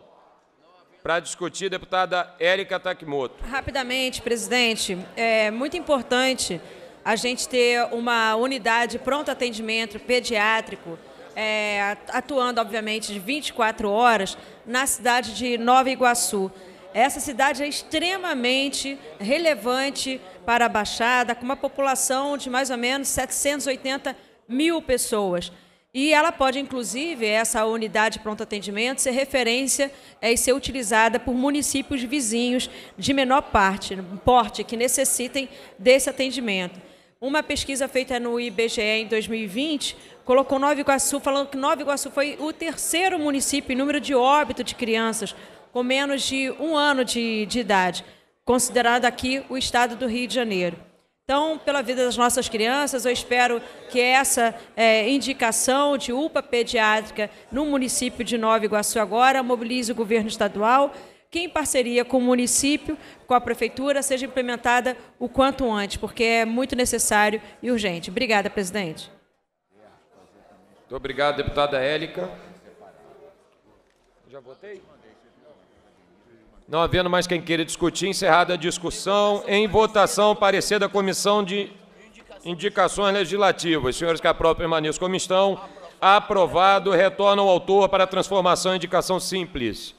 para discutir, deputada Érica Takimoto. Rapidamente, presidente, é muito importante a gente ter uma unidade pronto atendimento pediátrico, é, atuando, obviamente, de 24 horas na cidade de Nova Iguaçu. Essa cidade é extremamente relevante para a Baixada, com uma população de mais ou menos 780 mil pessoas. E ela pode, inclusive, essa unidade de pronto atendimento, ser referência é, e ser utilizada por municípios vizinhos de menor parte, porte, que necessitem desse atendimento. Uma pesquisa feita no IBGE em 2020 colocou Nova Iguaçu, falando que Nova Iguaçu foi o terceiro município em número de óbito de crianças com menos de um ano de, de idade, considerado aqui o estado do Rio de Janeiro. Então, pela vida das nossas crianças, eu espero que essa é, indicação de UPA pediátrica no município de Nova Iguaçu agora mobilize o governo estadual, que em parceria com o município, com a prefeitura, seja implementada o quanto antes, porque é muito necessário e urgente. Obrigada, presidente. Muito obrigado, deputada Élica. Já votei? Não havendo mais quem queira discutir, encerrada a discussão. Em votação, parecer da Comissão de Indicações Legislativas. Senhores que aprovam, permaneçam como estão. Aprovado. Retorna ao autor para transformação e indicação simples.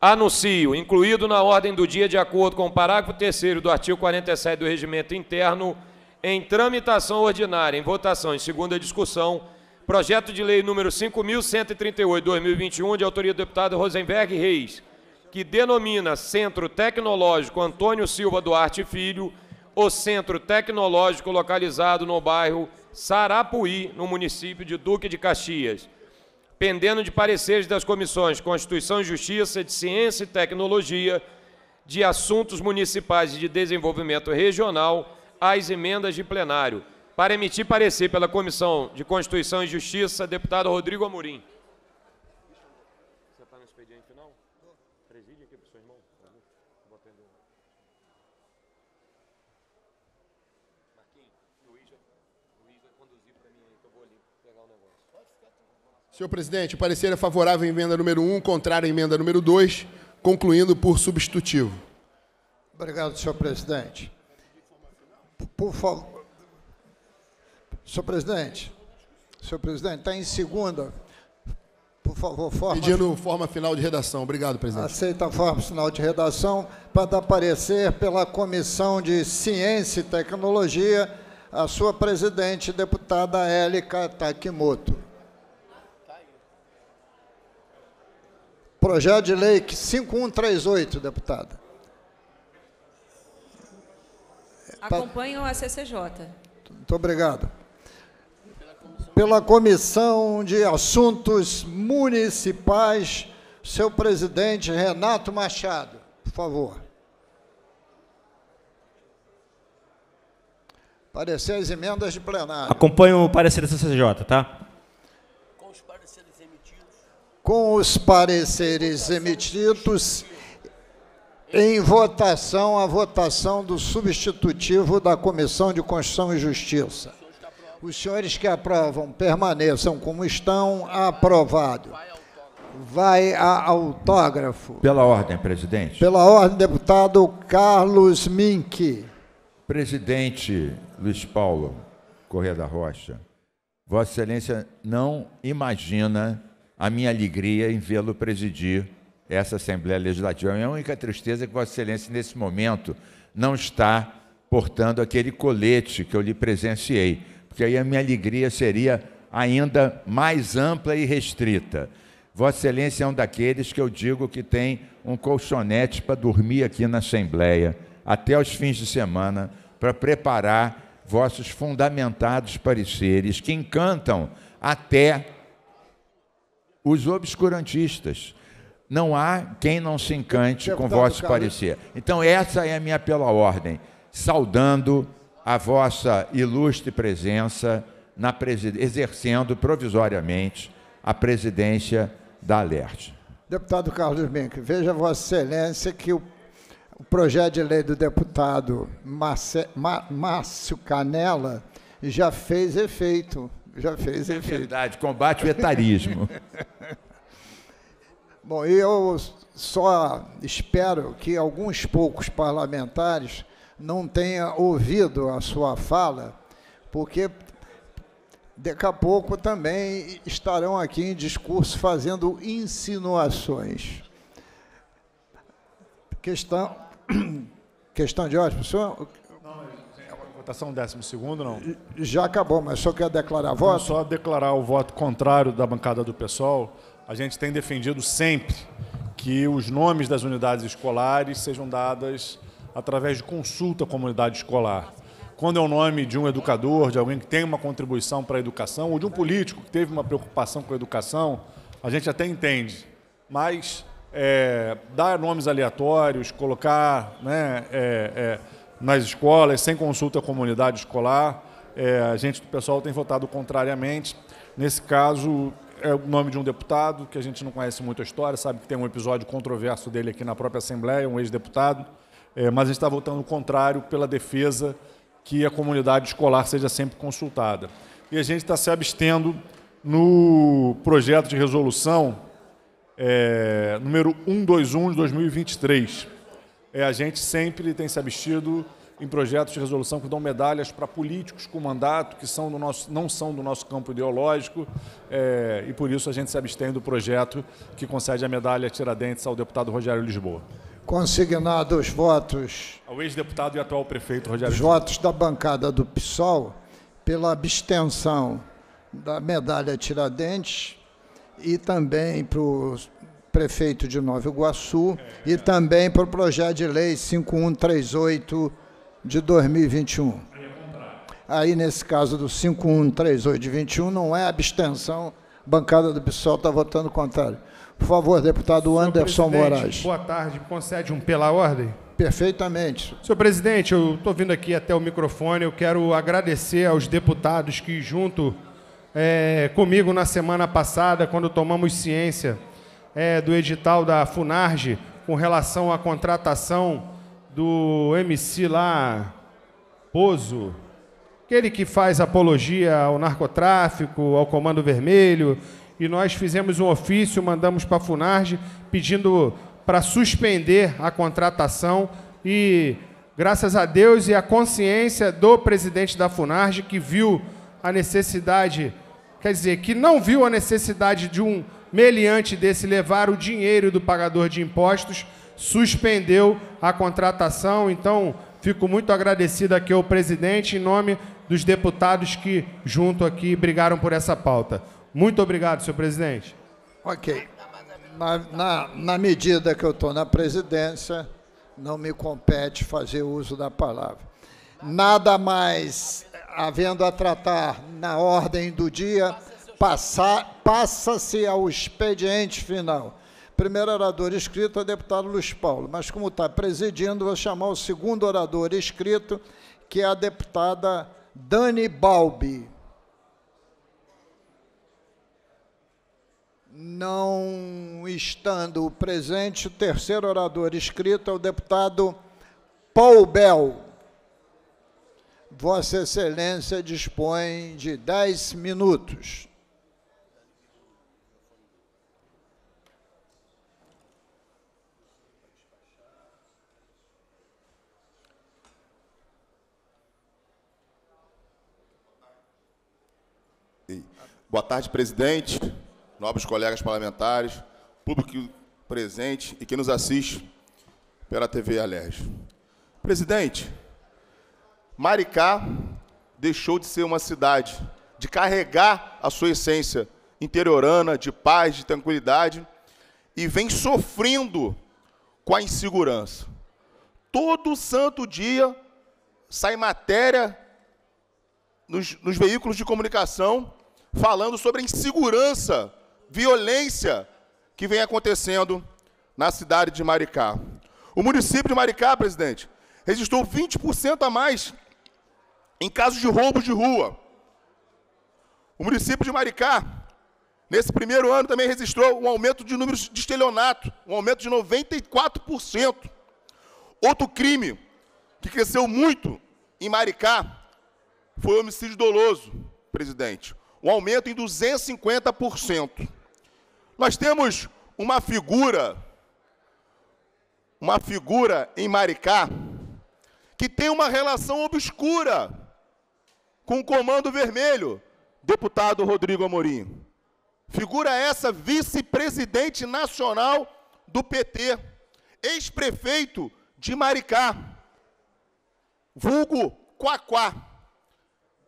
Anuncio, incluído na ordem do dia, de acordo com o parágrafo 3 do artigo 47 do Regimento Interno, em tramitação ordinária, em votação, em segunda discussão, projeto de lei número 5.138, 2021, de autoria do deputado Rosenberg Reis que denomina Centro Tecnológico Antônio Silva Duarte Filho, o centro tecnológico localizado no bairro Sarapuí, no município de Duque de Caxias. Pendendo de pareceres das comissões Constituição e Justiça, de Ciência e Tecnologia, de Assuntos Municipais e de Desenvolvimento Regional, as emendas de plenário. Para emitir parecer pela Comissão de Constituição e Justiça, deputado Rodrigo Amorim. Senhor presidente, o parecer é favorável à emenda número 1, contrário à emenda número 2, concluindo por substitutivo. Obrigado, senhor presidente. Por favor. Senhor presidente, senhor presidente, está em segunda. Por favor, forma. Pedindo forma final de redação. Obrigado, presidente. Aceita a forma final de redação para dar parecer pela Comissão de Ciência e Tecnologia, a sua presidente, deputada Élica Takimoto. Projeto de lei 5138, deputada. acompanho a CCJ. Muito obrigado. Pela Comissão de Assuntos Municipais, seu presidente Renato Machado, por favor. Parecer as emendas de plenário. Acompanho o parecer da CCJ, tá? com os pareceres emitidos em votação a votação do substitutivo da Comissão de Constituição e Justiça. Os senhores que aprovam permaneçam como estão, aprovado. Vai a autógrafo. Pela ordem, presidente. Pela ordem, deputado Carlos Mink. Presidente Luiz Paulo Correia da Rocha, Vossa Excelência não imagina a minha alegria em vê-lo presidir essa Assembleia Legislativa. A minha única tristeza é que Vossa Excelência, nesse momento, não está portando aquele colete que eu lhe presenciei, porque aí a minha alegria seria ainda mais ampla e restrita. Vossa Excelência é um daqueles que eu digo que tem um colchonete para dormir aqui na Assembleia, até os fins de semana, para preparar vossos fundamentados pareceres, que encantam até os obscurantistas. Não há quem não se encante com vosso Carlos. parecer. Então, essa é a minha pela ordem, saudando a vossa ilustre presença, na presid... exercendo provisoriamente a presidência da Alerte. Deputado Carlos Mink, veja Vossa Excelência que o o projeto de lei do deputado Márcio Canela já fez efeito já fez é efeito. Verdade, combate o etarismo. Bom, eu só espero que alguns poucos parlamentares não tenha ouvido a sua fala, porque daqui a pouco também estarão aqui em discurso fazendo insinuações. Questão, questão de ordem, senhor? votação, 12 não? Já acabou, mas só quer declarar voto? só declarar o voto contrário da bancada do PSOL. A gente tem defendido sempre que os nomes das unidades escolares sejam dadas através de consulta à comunidade escolar. Quando é o nome de um educador, de alguém que tem uma contribuição para a educação, ou de um político que teve uma preocupação com a educação, a gente até entende. Mas é, dar nomes aleatórios, colocar né, é, é, nas escolas, sem consulta à comunidade escolar. É, a gente do pessoal tem votado contrariamente. Nesse caso, é o nome de um deputado, que a gente não conhece muito a história, sabe que tem um episódio controverso dele aqui na própria Assembleia, um ex-deputado, é, mas a gente está votando o contrário pela defesa que a comunidade escolar seja sempre consultada. E a gente está se abstendo no projeto de resolução é, número 121 de 2023, é, a gente sempre tem se abstido em projetos de resolução que dão medalhas para políticos com mandato que são do nosso, não são do nosso campo ideológico é, e por isso a gente se abstém do projeto que concede a medalha Tiradentes ao deputado Rogério Lisboa. Consignados os votos. Ao ex-deputado e atual prefeito Rogério. Os Lisboa. votos da bancada do PSOL pela abstenção da medalha Tiradentes e também para o prefeito de Nova Iguaçu, e também para o projeto de lei 5138 de 2021. Aí, nesse caso do 5138 de 21, não é abstenção, a bancada do PSOL está votando contrário. Por favor, deputado Anderson Moraes. Boa tarde, concede um pela ordem? Perfeitamente. Senhor presidente, eu estou vindo aqui até o microfone, eu quero agradecer aos deputados que, junto é, comigo na semana passada, quando tomamos ciência é, do edital da Funarge com relação à contratação do MC lá, Pozo, aquele que faz apologia ao narcotráfico, ao Comando Vermelho, e nós fizemos um ofício, mandamos para a Funarge pedindo para suspender a contratação e graças a Deus e à consciência do presidente da Funarge que viu a necessidade, quer dizer, que não viu a necessidade de um meliante desse levar o dinheiro do pagador de impostos, suspendeu a contratação. Então, fico muito agradecido aqui ao presidente, em nome dos deputados que, junto aqui, brigaram por essa pauta. Muito obrigado, senhor presidente. Ok. Na, na, na medida que eu estou na presidência, não me compete fazer uso da palavra. Nada mais havendo a tratar na ordem do dia passa-se ao expediente final. Primeiro orador escrito é o deputado Luiz Paulo, mas como está presidindo, vou chamar o segundo orador escrito, que é a deputada Dani Balbi. Não estando presente, o terceiro orador escrito é o deputado Paul Bell. Vossa Excelência dispõe de dez minutos. Boa tarde, presidente, nobres colegas parlamentares, público presente e que nos assiste pela TV Alerj. Presidente, Maricá deixou de ser uma cidade, de carregar a sua essência interiorana, de paz, de tranquilidade, e vem sofrendo com a insegurança. Todo santo dia sai matéria nos, nos veículos de comunicação falando sobre a insegurança, violência que vem acontecendo na cidade de Maricá. O município de Maricá, presidente, registrou 20% a mais em casos de roubos de rua. O município de Maricá, nesse primeiro ano, também registrou um aumento de números de estelionato, um aumento de 94%. Outro crime que cresceu muito em Maricá foi o homicídio doloso, presidente um aumento em 250%. Nós temos uma figura, uma figura em Maricá, que tem uma relação obscura com o Comando Vermelho, deputado Rodrigo Amorim. Figura essa vice-presidente nacional do PT, ex-prefeito de Maricá, vulgo Quaquá,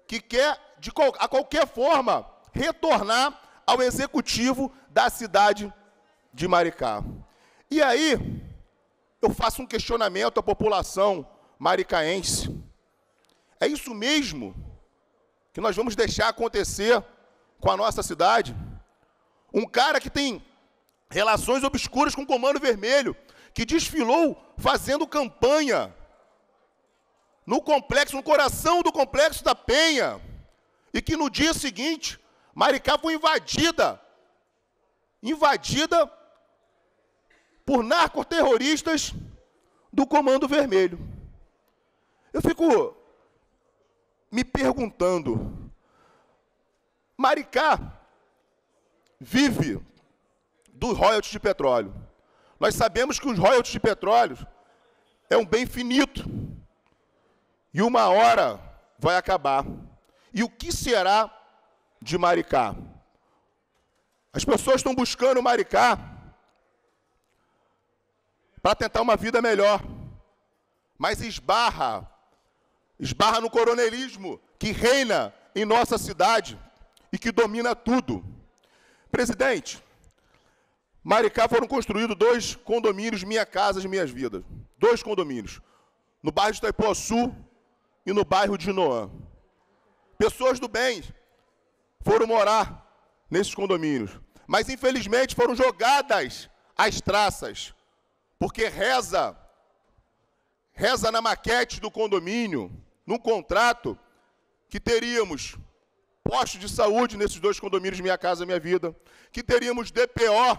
que quer de qual, a qualquer forma, retornar ao executivo da cidade de Maricá. E aí, eu faço um questionamento à população maricaense. É isso mesmo que nós vamos deixar acontecer com a nossa cidade? Um cara que tem relações obscuras com o Comando Vermelho, que desfilou fazendo campanha no complexo, no coração do complexo da Penha e que no dia seguinte Maricá foi invadida invadida por narcoterroristas do Comando Vermelho. Eu fico me perguntando, Maricá vive dos royalties de petróleo. Nós sabemos que os royalties de petróleo é um bem finito. E uma hora vai acabar. E o que será de Maricá? As pessoas estão buscando Maricá para tentar uma vida melhor, mas esbarra, esbarra no coronelismo que reina em nossa cidade e que domina tudo. Presidente, Maricá foram construídos dois condomínios Minha casa e Minhas Vidas. Dois condomínios. No bairro de Itaipuaçu e no bairro de Noan. Pessoas do bem foram morar nesses condomínios, mas infelizmente foram jogadas às traças, porque reza, reza na maquete do condomínio, num contrato, que teríamos postos de saúde nesses dois condomínios Minha Casa Minha Vida, que teríamos DPO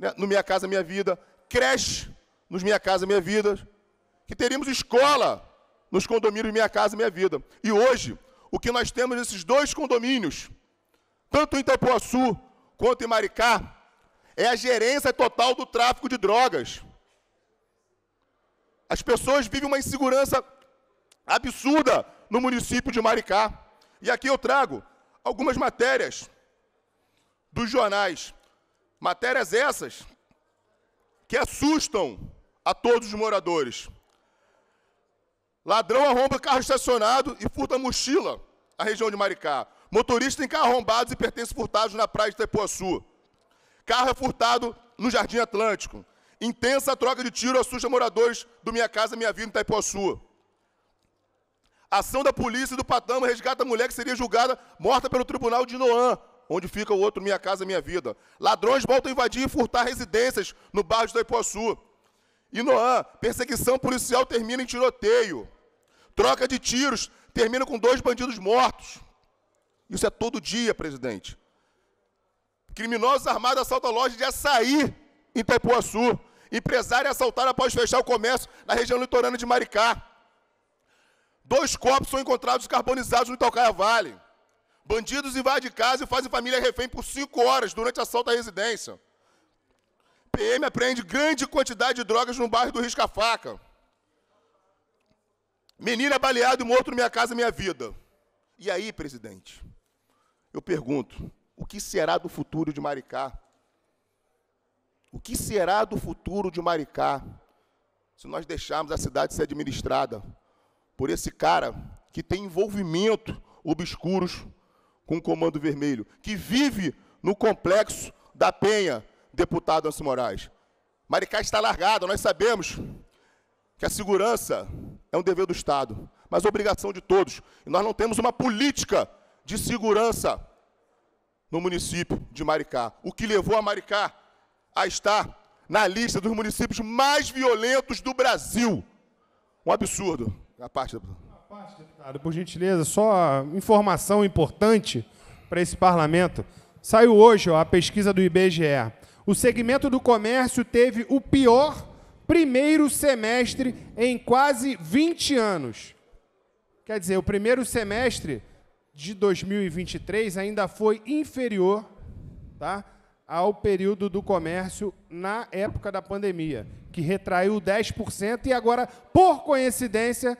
né, no Minha Casa Minha Vida, creche nos Minha Casa Minha Vida, que teríamos escola nos condomínios Minha Casa Minha Vida. E hoje, o que nós temos nesses dois condomínios, tanto em Itapuaçu quanto em Maricá, é a gerência total do tráfico de drogas. As pessoas vivem uma insegurança absurda no município de Maricá. E aqui eu trago algumas matérias dos jornais. Matérias essas que assustam a todos os moradores. Ladrão arromba carro estacionado e furta mochila na região de Maricá. Motorista em carro arrombado e pertence furtados na praia de Itaipuaçu. Carro é furtado no Jardim Atlântico. Intensa troca de tiro assusta moradores do Minha Casa Minha Vida em Itaipuaçu. Ação da polícia e do Patama resgata a mulher que seria julgada morta pelo tribunal de Noan, onde fica o outro Minha Casa Minha Vida. Ladrões voltam a invadir e furtar residências no bairro de Itaipuaçu. E Noan, perseguição policial termina em tiroteio. Troca de tiros termina com dois bandidos mortos. Isso é todo dia, presidente. Criminosos armados assaltam a loja de açaí em Itaipuaçu. Empresário assaltado após fechar o comércio na região litorânea de Maricá. Dois corpos são encontrados carbonizados no Itaucaia Vale. Bandidos invadem casa e fazem família refém por cinco horas durante assalto à residência. PM apreende grande quantidade de drogas no bairro do Risca-Faca. Menino é baleado e morto minha casa, minha vida. E aí, presidente, eu pergunto: o que será do futuro de Maricá? O que será do futuro de Maricá se nós deixarmos a cidade ser administrada por esse cara que tem envolvimento obscuros com o Comando Vermelho, que vive no complexo da Penha, deputado Anson Moraes? Maricá está largada, nós sabemos que a segurança é um dever do Estado, mas obrigação de todos. E nós não temos uma política de segurança no município de Maricá, o que levou a Maricá a estar na lista dos municípios mais violentos do Brasil. Um absurdo. A parte, da... A parte, deputado, por gentileza, só informação importante para esse parlamento. Saiu hoje ó, a pesquisa do IBGE. O segmento do comércio teve o pior primeiro semestre em quase 20 anos. Quer dizer, o primeiro semestre de 2023 ainda foi inferior tá, ao período do comércio na época da pandemia, que retraiu 10% e agora, por coincidência,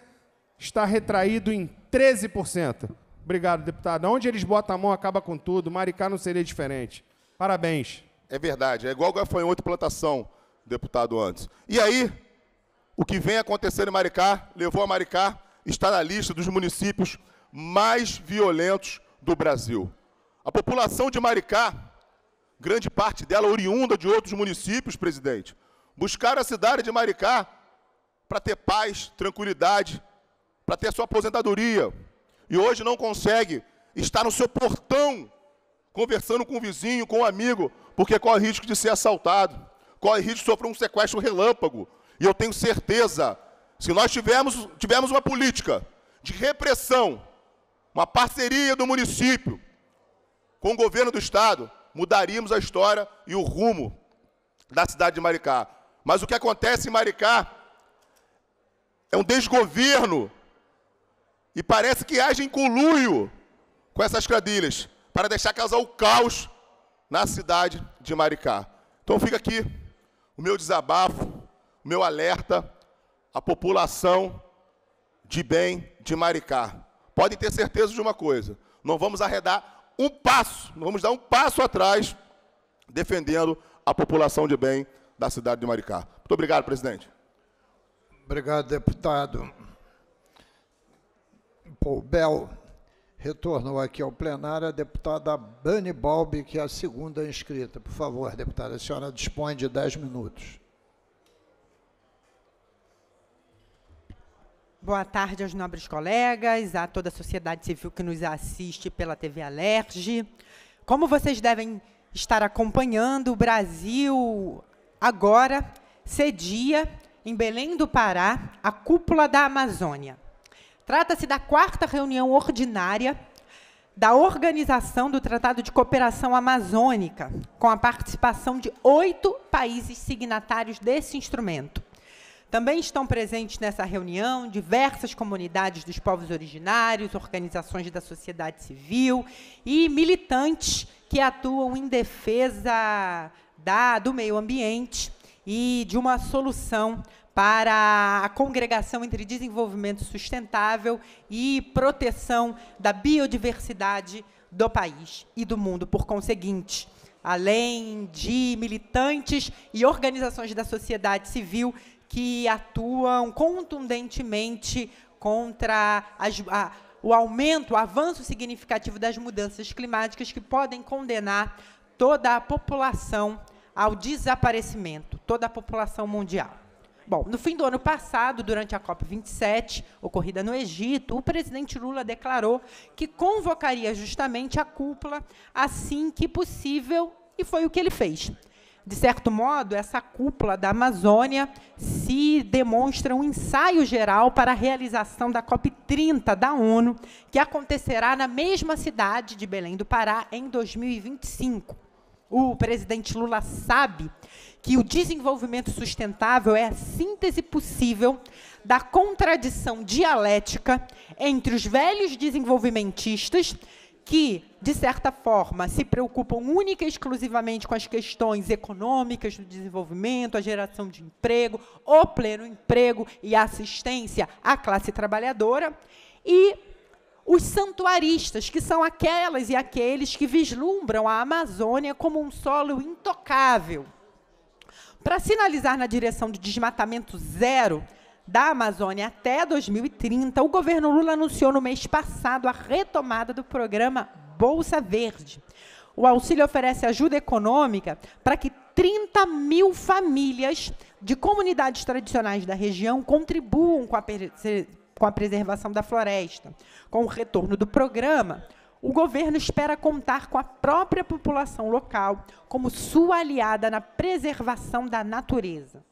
está retraído em 13%. Obrigado, deputado. Onde eles botam a mão, acaba com tudo. Maricá não seria diferente. Parabéns. É verdade. É igual gafanhoto outra plantação deputado antes. E aí, o que vem acontecendo em Maricá, levou a Maricá, está na lista dos municípios mais violentos do Brasil. A população de Maricá, grande parte dela oriunda de outros municípios, presidente, buscaram a cidade de Maricá para ter paz, tranquilidade, para ter sua aposentadoria. E hoje não consegue estar no seu portão conversando com o vizinho, com o amigo, porque corre risco de ser assaltado. Corey Ridge sofreu um sequestro relâmpago. E eu tenho certeza, se nós tivermos, tivermos uma política de repressão, uma parceria do município com o governo do Estado, mudaríamos a história e o rumo da cidade de Maricá. Mas o que acontece em Maricá é um desgoverno e parece que age em coluio com essas quadrilhas para deixar causar o caos na cidade de Maricá. Então fica aqui o meu desabafo, o meu alerta à população de bem de Maricá. Podem ter certeza de uma coisa: não vamos arredar um passo, não vamos dar um passo atrás defendendo a população de bem da cidade de Maricá. Muito obrigado, presidente. Obrigado, deputado. Paul Bell. Retornou aqui ao plenário a deputada Bani Balbi, que é a segunda inscrita. Por favor, deputada, a senhora dispõe de 10 minutos. Boa tarde aos nobres colegas, a toda a sociedade civil que nos assiste pela TV Alerge. Como vocês devem estar acompanhando, o Brasil agora cedia, em Belém do Pará, a cúpula da Amazônia. Trata-se da quarta reunião ordinária da Organização do Tratado de Cooperação Amazônica, com a participação de oito países signatários desse instrumento. Também estão presentes nessa reunião diversas comunidades dos povos originários, organizações da sociedade civil e militantes que atuam em defesa da, do meio ambiente e de uma solução para a congregação entre desenvolvimento sustentável e proteção da biodiversidade do país e do mundo, por conseguinte. Além de militantes e organizações da sociedade civil que atuam contundentemente contra as, a, o aumento, o avanço significativo das mudanças climáticas que podem condenar toda a população ao desaparecimento toda a população mundial. Bom, no fim do ano passado, durante a COP27, ocorrida no Egito, o presidente Lula declarou que convocaria justamente a cúpula assim que possível, e foi o que ele fez. De certo modo, essa cúpula da Amazônia se demonstra um ensaio geral para a realização da COP30 da ONU, que acontecerá na mesma cidade de Belém do Pará em 2025. O presidente Lula sabe que o desenvolvimento sustentável é a síntese possível da contradição dialética entre os velhos desenvolvimentistas, que, de certa forma, se preocupam única e exclusivamente com as questões econômicas do desenvolvimento, a geração de emprego, o pleno emprego e a assistência à classe trabalhadora, e os santuaristas, que são aquelas e aqueles que vislumbram a Amazônia como um solo intocável. Para sinalizar na direção de desmatamento zero da Amazônia até 2030, o governo Lula anunciou no mês passado a retomada do programa Bolsa Verde. O auxílio oferece ajuda econômica para que 30 mil famílias de comunidades tradicionais da região contribuam com a com a preservação da floresta. Com o retorno do programa, o governo espera contar com a própria população local como sua aliada na preservação da natureza.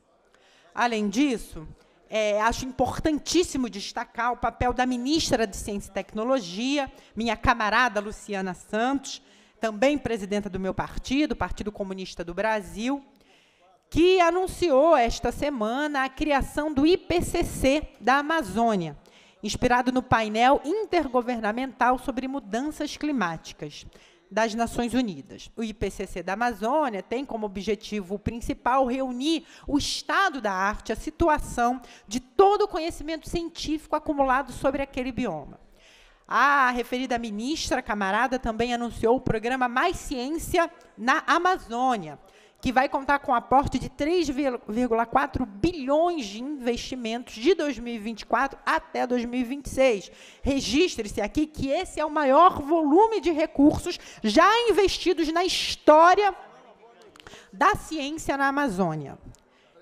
Além disso, é, acho importantíssimo destacar o papel da ministra de Ciência e Tecnologia, minha camarada Luciana Santos, também presidenta do meu partido, Partido Comunista do Brasil, que anunciou esta semana a criação do IPCC da Amazônia, inspirado no painel intergovernamental sobre mudanças climáticas das Nações Unidas. O IPCC da Amazônia tem como objetivo principal reunir o estado da arte, a situação de todo o conhecimento científico acumulado sobre aquele bioma. A referida ministra camarada também anunciou o programa Mais Ciência na Amazônia, que vai contar com aporte de 3,4 bilhões de investimentos de 2024 até 2026. Registre-se aqui que esse é o maior volume de recursos já investidos na história da ciência na Amazônia.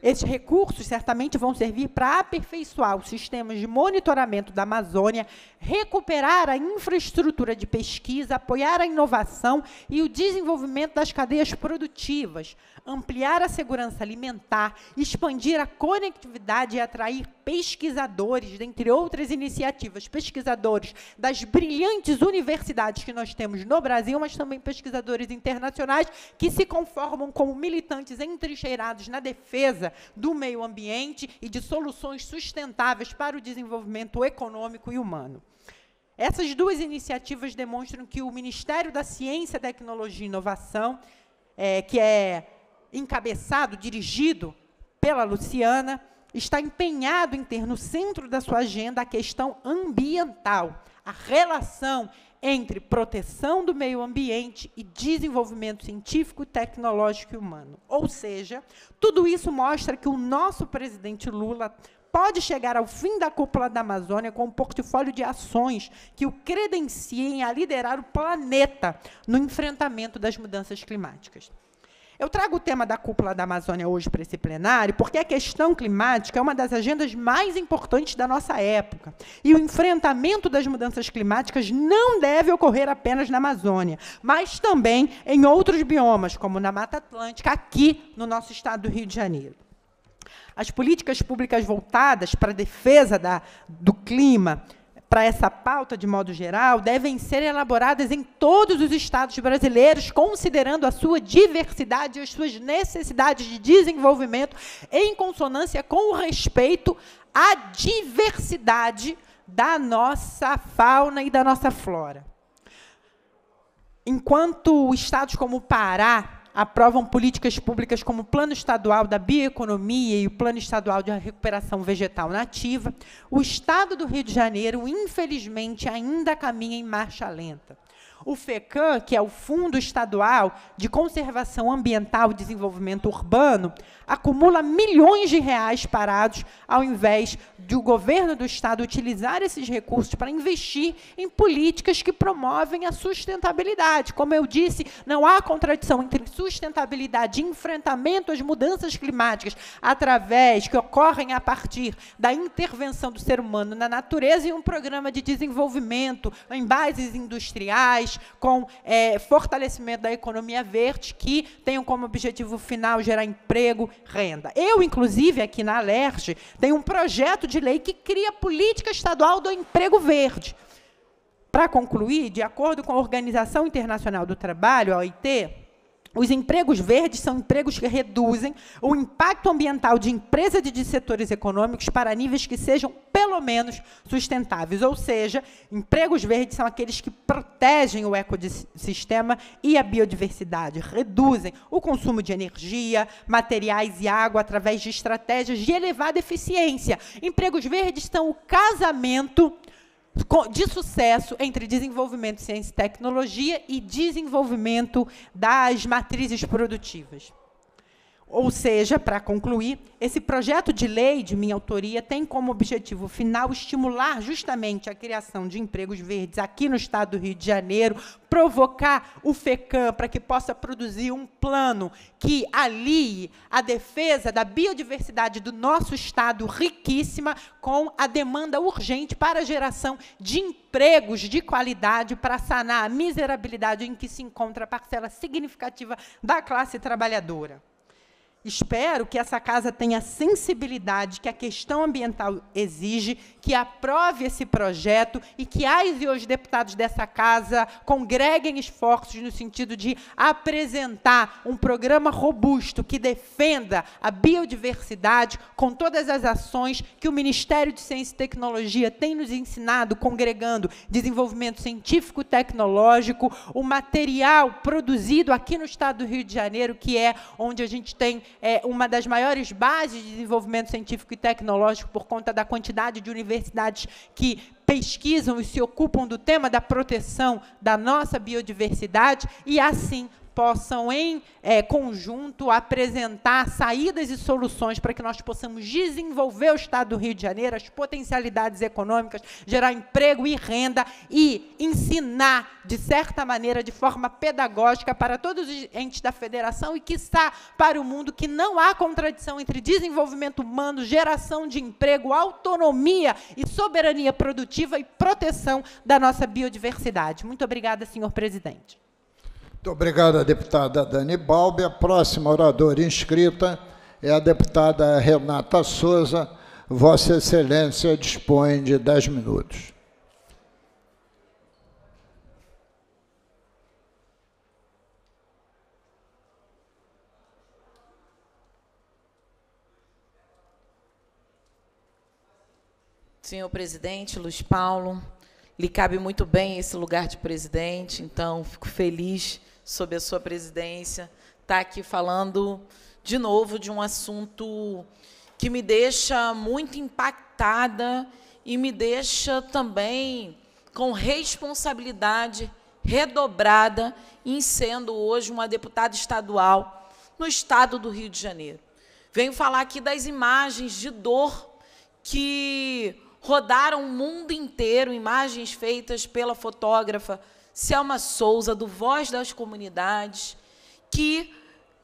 Esses recursos certamente vão servir para aperfeiçoar os sistemas de monitoramento da Amazônia, recuperar a infraestrutura de pesquisa, apoiar a inovação e o desenvolvimento das cadeias produtivas, ampliar a segurança alimentar, expandir a conectividade e atrair pesquisadores, dentre outras iniciativas, pesquisadores das brilhantes universidades que nós temos no Brasil, mas também pesquisadores internacionais que se conformam como militantes entrincheirados na defesa do meio ambiente e de soluções sustentáveis para o desenvolvimento econômico e humano. Essas duas iniciativas demonstram que o Ministério da Ciência, Tecnologia e Inovação, é, que é encabeçado, dirigido pela Luciana, está empenhado em ter no centro da sua agenda a questão ambiental, a relação entre proteção do meio ambiente e desenvolvimento científico, tecnológico e humano. Ou seja, tudo isso mostra que o nosso presidente Lula pode chegar ao fim da cúpula da Amazônia com um portfólio de ações que o credenciem a liderar o planeta no enfrentamento das mudanças climáticas. Eu trago o tema da cúpula da Amazônia hoje para esse plenário, porque a questão climática é uma das agendas mais importantes da nossa época. E o enfrentamento das mudanças climáticas não deve ocorrer apenas na Amazônia, mas também em outros biomas, como na Mata Atlântica, aqui no nosso estado do Rio de Janeiro. As políticas públicas voltadas para a defesa da, do clima para essa pauta, de modo geral, devem ser elaboradas em todos os estados brasileiros, considerando a sua diversidade e as suas necessidades de desenvolvimento, em consonância com o respeito à diversidade da nossa fauna e da nossa flora. Enquanto estados como o Pará, aprovam políticas públicas como o Plano Estadual da Bioeconomia e o Plano Estadual de Recuperação Vegetal Nativa, o Estado do Rio de Janeiro, infelizmente, ainda caminha em marcha lenta. O FECAM, que é o Fundo Estadual de Conservação Ambiental e Desenvolvimento Urbano, acumula milhões de reais parados ao invés do governo do estado utilizar esses recursos para investir em políticas que promovem a sustentabilidade. Como eu disse, não há contradição entre sustentabilidade e enfrentamento às mudanças climáticas através que ocorrem a partir da intervenção do ser humano na natureza e um programa de desenvolvimento em bases industriais com é, fortalecimento da economia verde, que tenham como objetivo final gerar emprego, renda. Eu, inclusive, aqui na Alerj, tenho um projeto de lei que cria política estadual do emprego verde. Para concluir, de acordo com a Organização Internacional do Trabalho, a OIT, os empregos verdes são empregos que reduzem o impacto ambiental de empresas e de setores econômicos para níveis que sejam, pelo menos, sustentáveis. Ou seja, empregos verdes são aqueles que protegem o ecossistema e a biodiversidade, reduzem o consumo de energia, materiais e água através de estratégias de elevada eficiência. Empregos verdes são o casamento de sucesso entre desenvolvimento, ciência e tecnologia e desenvolvimento das matrizes produtivas. Ou seja, para concluir, esse projeto de lei de minha autoria tem como objetivo final estimular justamente a criação de empregos verdes aqui no estado do Rio de Janeiro, provocar o FECAM para que possa produzir um plano que alie a defesa da biodiversidade do nosso estado riquíssima com a demanda urgente para a geração de empregos de qualidade para sanar a miserabilidade em que se encontra a parcela significativa da classe trabalhadora. Espero que essa casa tenha a sensibilidade que a questão ambiental exige, que aprove esse projeto e que as e os deputados dessa casa congreguem esforços no sentido de apresentar um programa robusto que defenda a biodiversidade com todas as ações que o Ministério de Ciência e Tecnologia tem nos ensinado, congregando desenvolvimento científico tecnológico, o material produzido aqui no estado do Rio de Janeiro, que é onde a gente tem é, uma das maiores bases de desenvolvimento científico e tecnológico por conta da quantidade de universidades que pesquisam e se ocupam do tema da proteção da nossa biodiversidade, e assim possam, em é, conjunto, apresentar saídas e soluções para que nós possamos desenvolver o Estado do Rio de Janeiro, as potencialidades econômicas, gerar emprego e renda e ensinar, de certa maneira, de forma pedagógica, para todos os entes da federação e, quiçá, para o mundo, que não há contradição entre desenvolvimento humano, geração de emprego, autonomia e soberania produtiva e proteção da nossa biodiversidade. Muito obrigada, senhor presidente. Muito obrigado, deputada Dani Balbi. A próxima oradora inscrita é a deputada Renata Souza. Vossa Excelência dispõe de 10 minutos. Senhor presidente Luiz Paulo, lhe cabe muito bem esse lugar de presidente, então fico feliz sob a sua presidência, estar tá aqui falando de novo de um assunto que me deixa muito impactada e me deixa também com responsabilidade redobrada em sendo hoje uma deputada estadual no estado do Rio de Janeiro. Venho falar aqui das imagens de dor que rodaram o mundo inteiro, imagens feitas pela fotógrafa Selma é Souza, do Voz das Comunidades, que,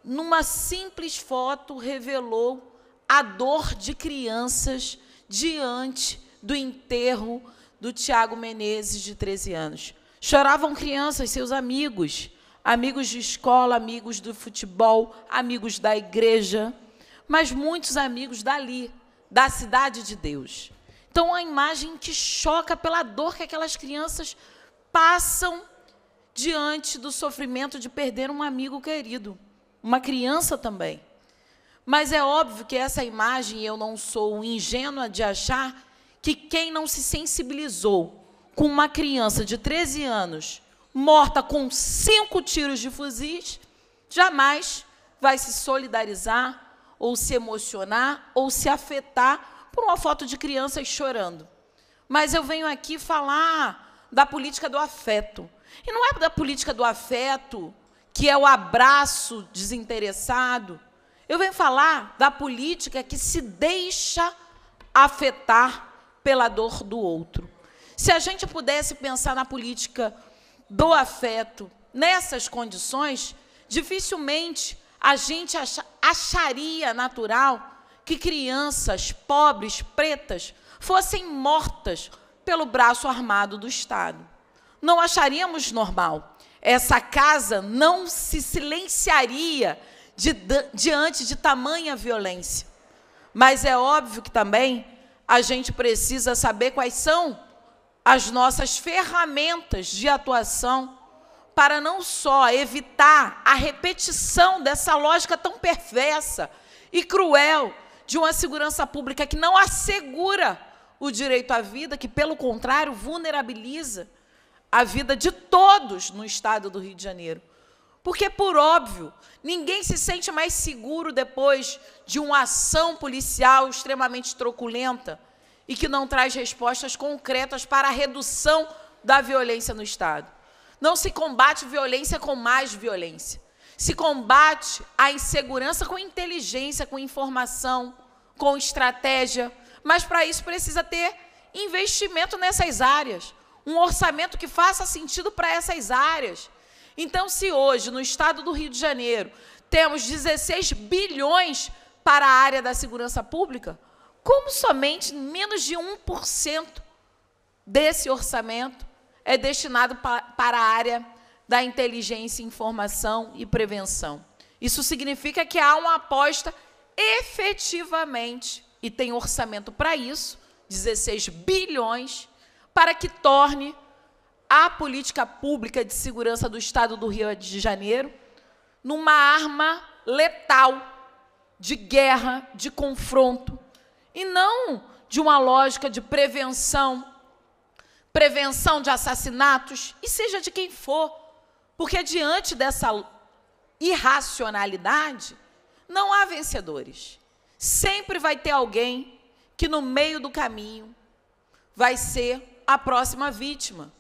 numa simples foto, revelou a dor de crianças diante do enterro do Tiago Menezes, de 13 anos. Choravam crianças, seus amigos, amigos de escola, amigos do futebol, amigos da igreja, mas muitos amigos dali, da cidade de Deus. Então, a imagem que choca pela dor que aquelas crianças passam diante do sofrimento de perder um amigo querido, uma criança também. Mas é óbvio que essa imagem, eu não sou ingênua de achar que quem não se sensibilizou com uma criança de 13 anos morta com cinco tiros de fuzis, jamais vai se solidarizar ou se emocionar ou se afetar por uma foto de crianças chorando. Mas eu venho aqui falar da política do afeto. E não é da política do afeto que é o abraço desinteressado. Eu venho falar da política que se deixa afetar pela dor do outro. Se a gente pudesse pensar na política do afeto nessas condições, dificilmente a gente acharia natural que crianças pobres, pretas, fossem mortas pelo braço armado do Estado. Não acharíamos normal. Essa casa não se silenciaria de, diante de tamanha violência. Mas é óbvio que também a gente precisa saber quais são as nossas ferramentas de atuação para não só evitar a repetição dessa lógica tão perversa e cruel de uma segurança pública que não assegura o direito à vida, que, pelo contrário, vulnerabiliza a vida de todos no estado do Rio de Janeiro. Porque, por óbvio, ninguém se sente mais seguro depois de uma ação policial extremamente truculenta e que não traz respostas concretas para a redução da violência no Estado. Não se combate violência com mais violência. Se combate a insegurança com inteligência, com informação, com estratégia, mas para isso precisa ter investimento nessas áreas, um orçamento que faça sentido para essas áreas. Então, se hoje no estado do Rio de Janeiro temos 16 bilhões para a área da segurança pública, como somente menos de 1% desse orçamento é destinado para a área da inteligência, informação e prevenção. Isso significa que há uma aposta efetivamente e tem orçamento para isso, 16 bilhões, para que torne a política pública de segurança do Estado do Rio de Janeiro numa arma letal de guerra, de confronto, e não de uma lógica de prevenção, prevenção de assassinatos, e seja de quem for, porque diante dessa irracionalidade não há vencedores. Sempre vai ter alguém que no meio do caminho vai ser a próxima vítima.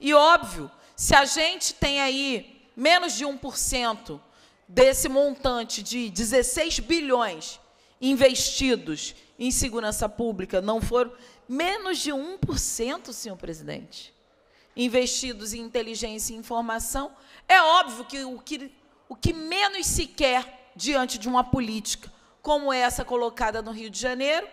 E óbvio, se a gente tem aí menos de 1% desse montante de 16 bilhões investidos em segurança pública, não foram menos de 1%, senhor presidente, investidos em inteligência e informação, é óbvio que o que, o que menos se quer diante de uma política como é essa colocada no Rio de Janeiro,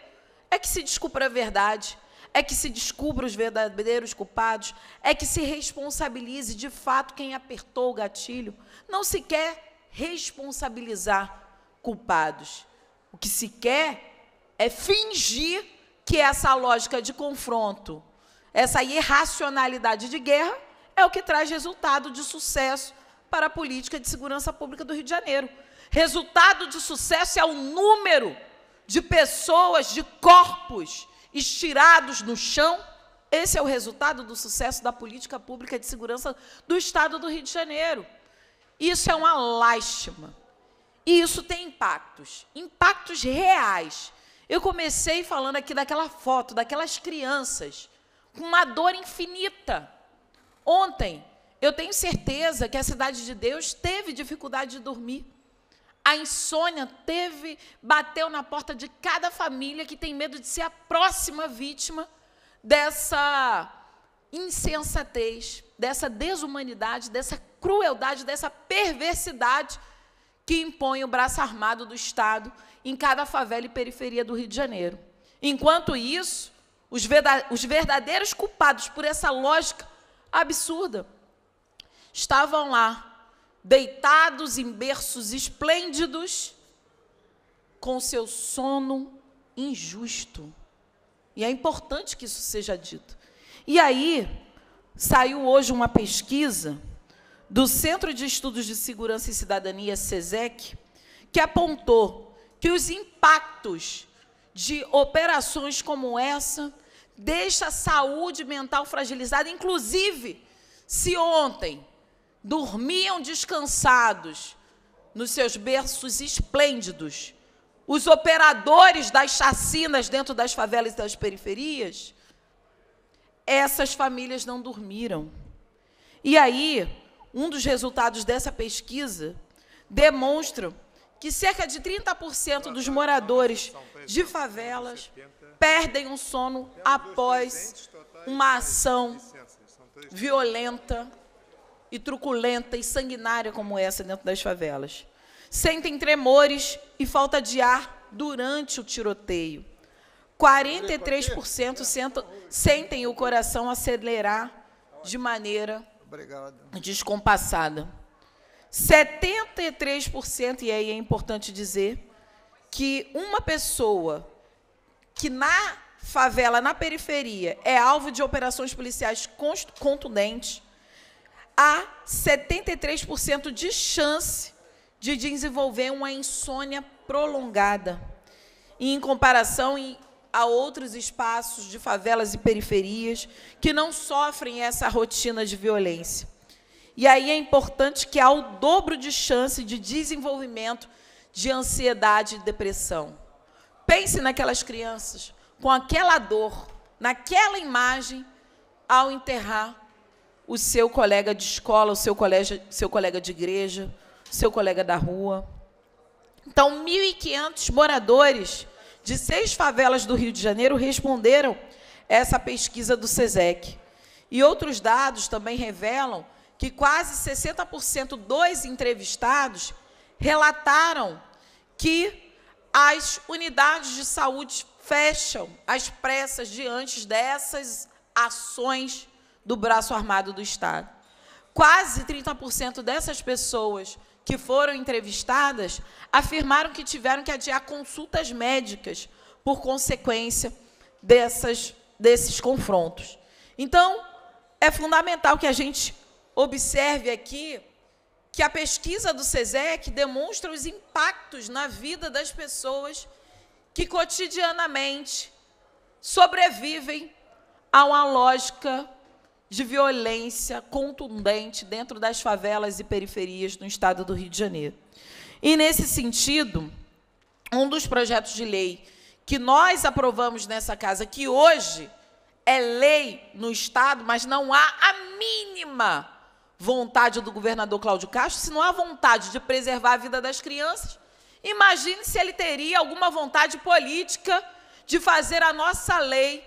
é que se descubra a verdade, é que se descubra os verdadeiros culpados, é que se responsabilize de fato quem apertou o gatilho. Não se quer responsabilizar culpados. O que se quer é fingir que essa lógica de confronto, essa irracionalidade de guerra, é o que traz resultado de sucesso para a política de segurança pública do Rio de Janeiro. Resultado de sucesso é o número de pessoas, de corpos estirados no chão. Esse é o resultado do sucesso da política pública de segurança do Estado do Rio de Janeiro. Isso é uma lástima. E isso tem impactos, impactos reais. Eu comecei falando aqui daquela foto, daquelas crianças com uma dor infinita. Ontem, eu tenho certeza que a Cidade de Deus teve dificuldade de dormir. A insônia teve, bateu na porta de cada família que tem medo de ser a próxima vítima dessa insensatez, dessa desumanidade, dessa crueldade, dessa perversidade que impõe o braço armado do Estado em cada favela e periferia do Rio de Janeiro. Enquanto isso, os verdadeiros culpados por essa lógica absurda estavam lá deitados em berços esplêndidos, com seu sono injusto. E é importante que isso seja dito. E aí, saiu hoje uma pesquisa do Centro de Estudos de Segurança e Cidadania, SESEC, que apontou que os impactos de operações como essa deixa a saúde mental fragilizada, inclusive se ontem dormiam descansados nos seus berços esplêndidos. Os operadores das chacinas dentro das favelas e das periferias, essas famílias não dormiram. E aí, um dos resultados dessa pesquisa demonstra que cerca de 30% dos moradores de favelas perdem o um sono após uma ação violenta e truculenta e sanguinária como essa dentro das favelas. Sentem tremores e falta de ar durante o tiroteio. 43% sentem o coração acelerar de maneira descompassada. 73%, e aí é importante dizer, que uma pessoa que na favela, na periferia, é alvo de operações policiais contundentes, há 73% de chance de desenvolver uma insônia prolongada. E em comparação a outros espaços de favelas e periferias que não sofrem essa rotina de violência. E aí é importante que há o dobro de chance de desenvolvimento de ansiedade e depressão. Pense naquelas crianças com aquela dor, naquela imagem ao enterrar o seu colega de escola, o seu, colégio, seu colega de igreja, o seu colega da rua. Então, 1.500 moradores de seis favelas do Rio de Janeiro responderam essa pesquisa do SESEC. E outros dados também revelam que quase 60% dos entrevistados relataram que as unidades de saúde fecham as pressas diante dessas ações do braço armado do Estado. Quase 30% dessas pessoas que foram entrevistadas afirmaram que tiveram que adiar consultas médicas por consequência dessas, desses confrontos. Então, é fundamental que a gente observe aqui que a pesquisa do SESEC demonstra os impactos na vida das pessoas que cotidianamente sobrevivem a uma lógica de violência contundente dentro das favelas e periferias do estado do Rio de Janeiro. E, nesse sentido, um dos projetos de lei que nós aprovamos nessa casa, que hoje é lei no Estado, mas não há a mínima vontade do governador Cláudio Castro, se não há vontade de preservar a vida das crianças, imagine se ele teria alguma vontade política de fazer a nossa lei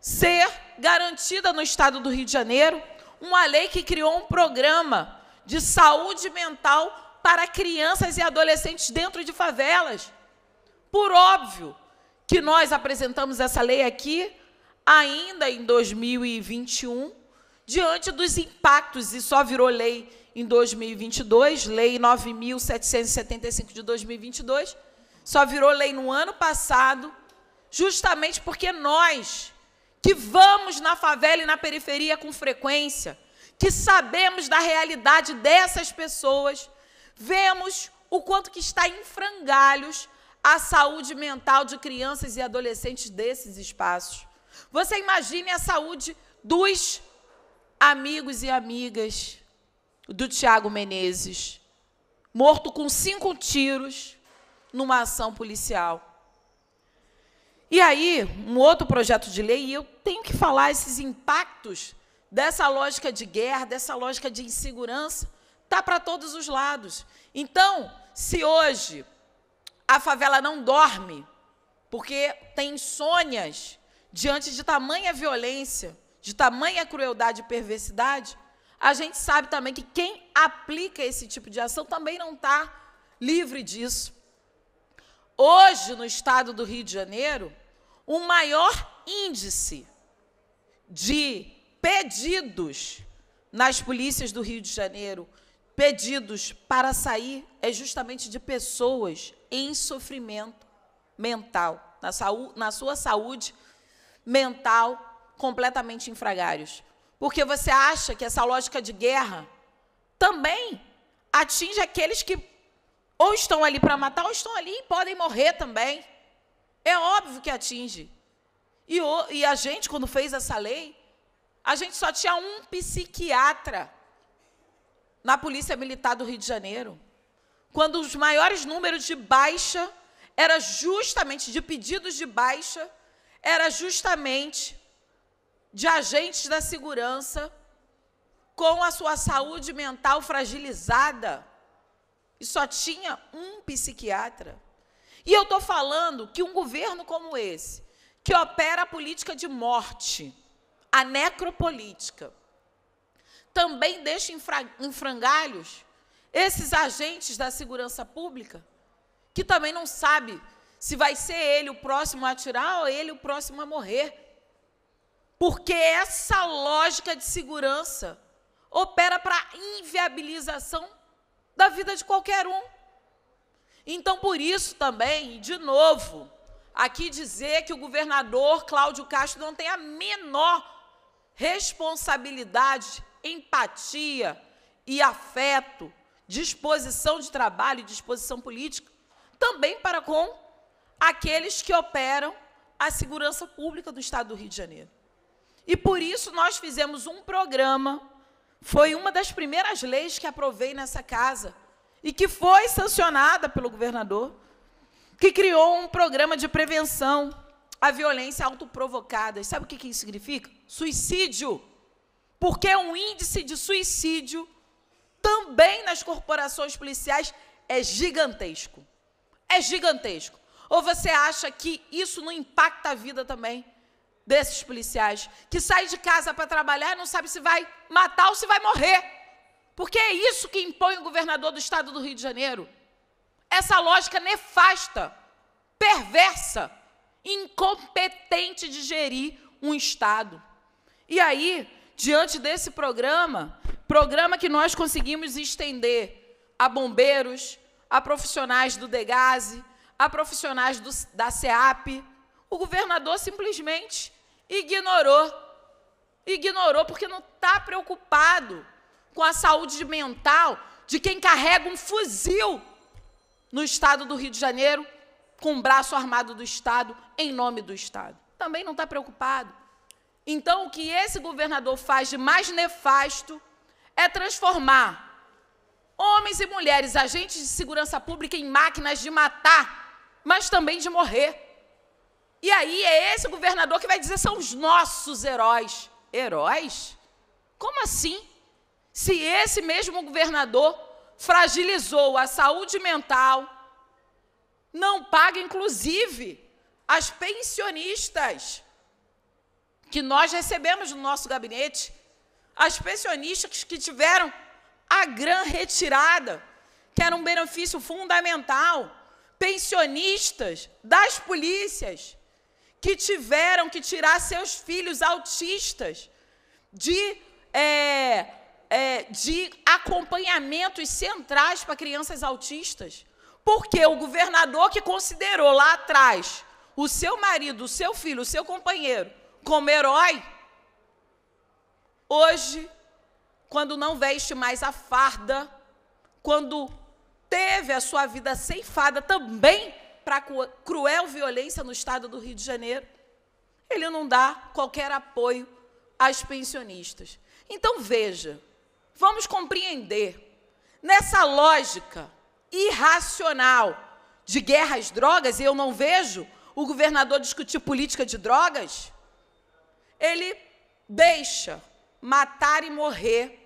ser garantida no estado do Rio de Janeiro, uma lei que criou um programa de saúde mental para crianças e adolescentes dentro de favelas. Por óbvio que nós apresentamos essa lei aqui ainda em 2021, diante dos impactos, e só virou lei em 2022, Lei 9.775 de 2022, só virou lei no ano passado, justamente porque nós que vamos na favela e na periferia com frequência, que sabemos da realidade dessas pessoas, vemos o quanto que está em frangalhos a saúde mental de crianças e adolescentes desses espaços. Você imagine a saúde dos amigos e amigas do Tiago Menezes, morto com cinco tiros numa ação policial. E aí, um outro projeto de lei, e eu tenho que falar esses impactos dessa lógica de guerra, dessa lógica de insegurança, está para todos os lados. Então, se hoje a favela não dorme, porque tem insônias diante de tamanha violência, de tamanha crueldade e perversidade, a gente sabe também que quem aplica esse tipo de ação também não está livre disso. Hoje, no estado do Rio de Janeiro, o maior índice de pedidos nas polícias do Rio de Janeiro, pedidos para sair, é justamente de pessoas em sofrimento mental, na, saúde, na sua saúde mental completamente infragários. Porque você acha que essa lógica de guerra também atinge aqueles que ou estão ali para matar, ou estão ali e podem morrer também. É óbvio que atinge. E, o, e a gente, quando fez essa lei, a gente só tinha um psiquiatra na Polícia Militar do Rio de Janeiro. Quando os maiores números de baixa era justamente de pedidos de baixa, era justamente de agentes da segurança com a sua saúde mental fragilizada e só tinha um psiquiatra. E eu estou falando que um governo como esse, que opera a política de morte, a necropolítica, também deixa em frangalhos esses agentes da segurança pública, que também não sabe se vai ser ele o próximo a atirar ou ele o próximo a morrer. Porque essa lógica de segurança opera para a inviabilização da vida de qualquer um. Então, por isso também, de novo, aqui dizer que o governador Cláudio Castro não tem a menor responsabilidade, empatia e afeto, disposição de trabalho e disposição política, também para com aqueles que operam a segurança pública do Estado do Rio de Janeiro. E por isso nós fizemos um programa foi uma das primeiras leis que aprovei nessa casa e que foi sancionada pelo governador, que criou um programa de prevenção à violência autoprovocada. sabe o que isso significa? Suicídio. Porque é um índice de suicídio também nas corporações policiais é gigantesco. É gigantesco. Ou você acha que isso não impacta a vida também desses policiais que sai de casa para trabalhar e não sabe se vai matar ou se vai morrer. Porque é isso que impõe o governador do estado do Rio de Janeiro. Essa lógica nefasta, perversa, incompetente de gerir um estado. E aí, diante desse programa, programa que nós conseguimos estender a bombeiros, a profissionais do Degase, a profissionais do, da SEAP, o governador simplesmente ignorou. Ignorou porque não está preocupado com a saúde mental de quem carrega um fuzil no estado do Rio de Janeiro, com o braço armado do Estado, em nome do Estado. Também não está preocupado. Então, o que esse governador faz de mais nefasto é transformar homens e mulheres, agentes de segurança pública, em máquinas de matar, mas também de morrer. E aí é esse governador que vai dizer são os nossos heróis. Heróis? Como assim? Se esse mesmo governador fragilizou a saúde mental, não paga inclusive as pensionistas que nós recebemos no nosso gabinete, as pensionistas que tiveram a gran retirada, que era um benefício fundamental, pensionistas das polícias que tiveram que tirar seus filhos autistas de, é, é, de acompanhamentos centrais para crianças autistas. Porque o governador que considerou lá atrás o seu marido, o seu filho, o seu companheiro como herói, hoje, quando não veste mais a farda, quando teve a sua vida ceifada também para a cruel violência no estado do Rio de Janeiro, ele não dá qualquer apoio às pensionistas. Então veja, vamos compreender nessa lógica irracional de guerra às drogas, e eu não vejo o governador discutir política de drogas, ele deixa matar e morrer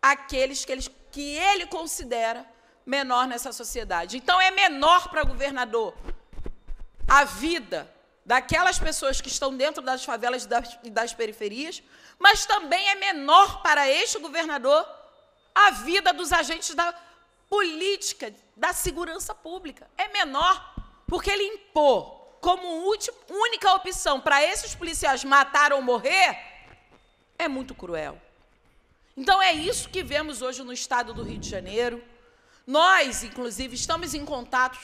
aqueles que ele, que ele considera menor nessa sociedade. Então, é menor para governador a vida daquelas pessoas que estão dentro das favelas e das, das periferias, mas também é menor para este governador a vida dos agentes da política da segurança pública. É menor porque ele impôs como última, única opção para esses policiais matar ou morrer é muito cruel. Então é isso que vemos hoje no estado do Rio de Janeiro. Nós, inclusive, estamos em contato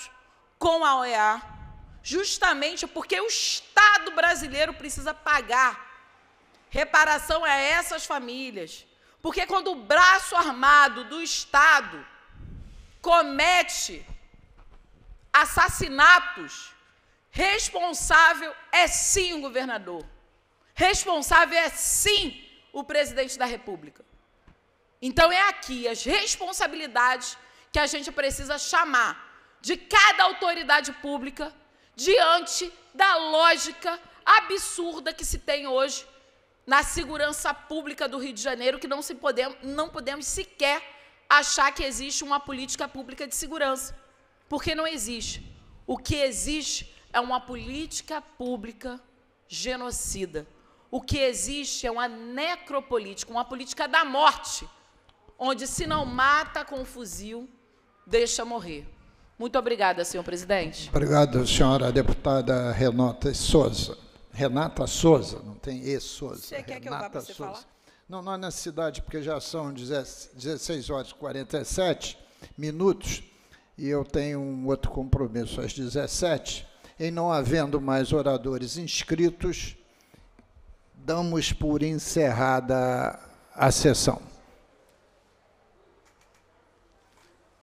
com a OEA, justamente porque o Estado brasileiro precisa pagar reparação a essas famílias. Porque quando o braço armado do Estado comete assassinatos, responsável é sim o governador. Responsável é sim o presidente da República. Então é aqui as responsabilidades que a gente precisa chamar de cada autoridade pública diante da lógica absurda que se tem hoje na segurança pública do Rio de Janeiro, que não, se podemos, não podemos sequer achar que existe uma política pública de segurança, porque não existe. O que existe é uma política pública genocida. O que existe é uma necropolítica, uma política da morte, onde se não mata com fuzil, deixa morrer. Muito obrigada, senhor presidente. Obrigado, senhora deputada Renata Souza. Renata Souza, não tem E Souza. Você Renata quer que eu vá para você Souza. falar? Não, não é necessidade, porque já são 16 horas e 47 minutos e eu tenho um outro compromisso às 17. Em não havendo mais oradores inscritos, damos por encerrada a sessão.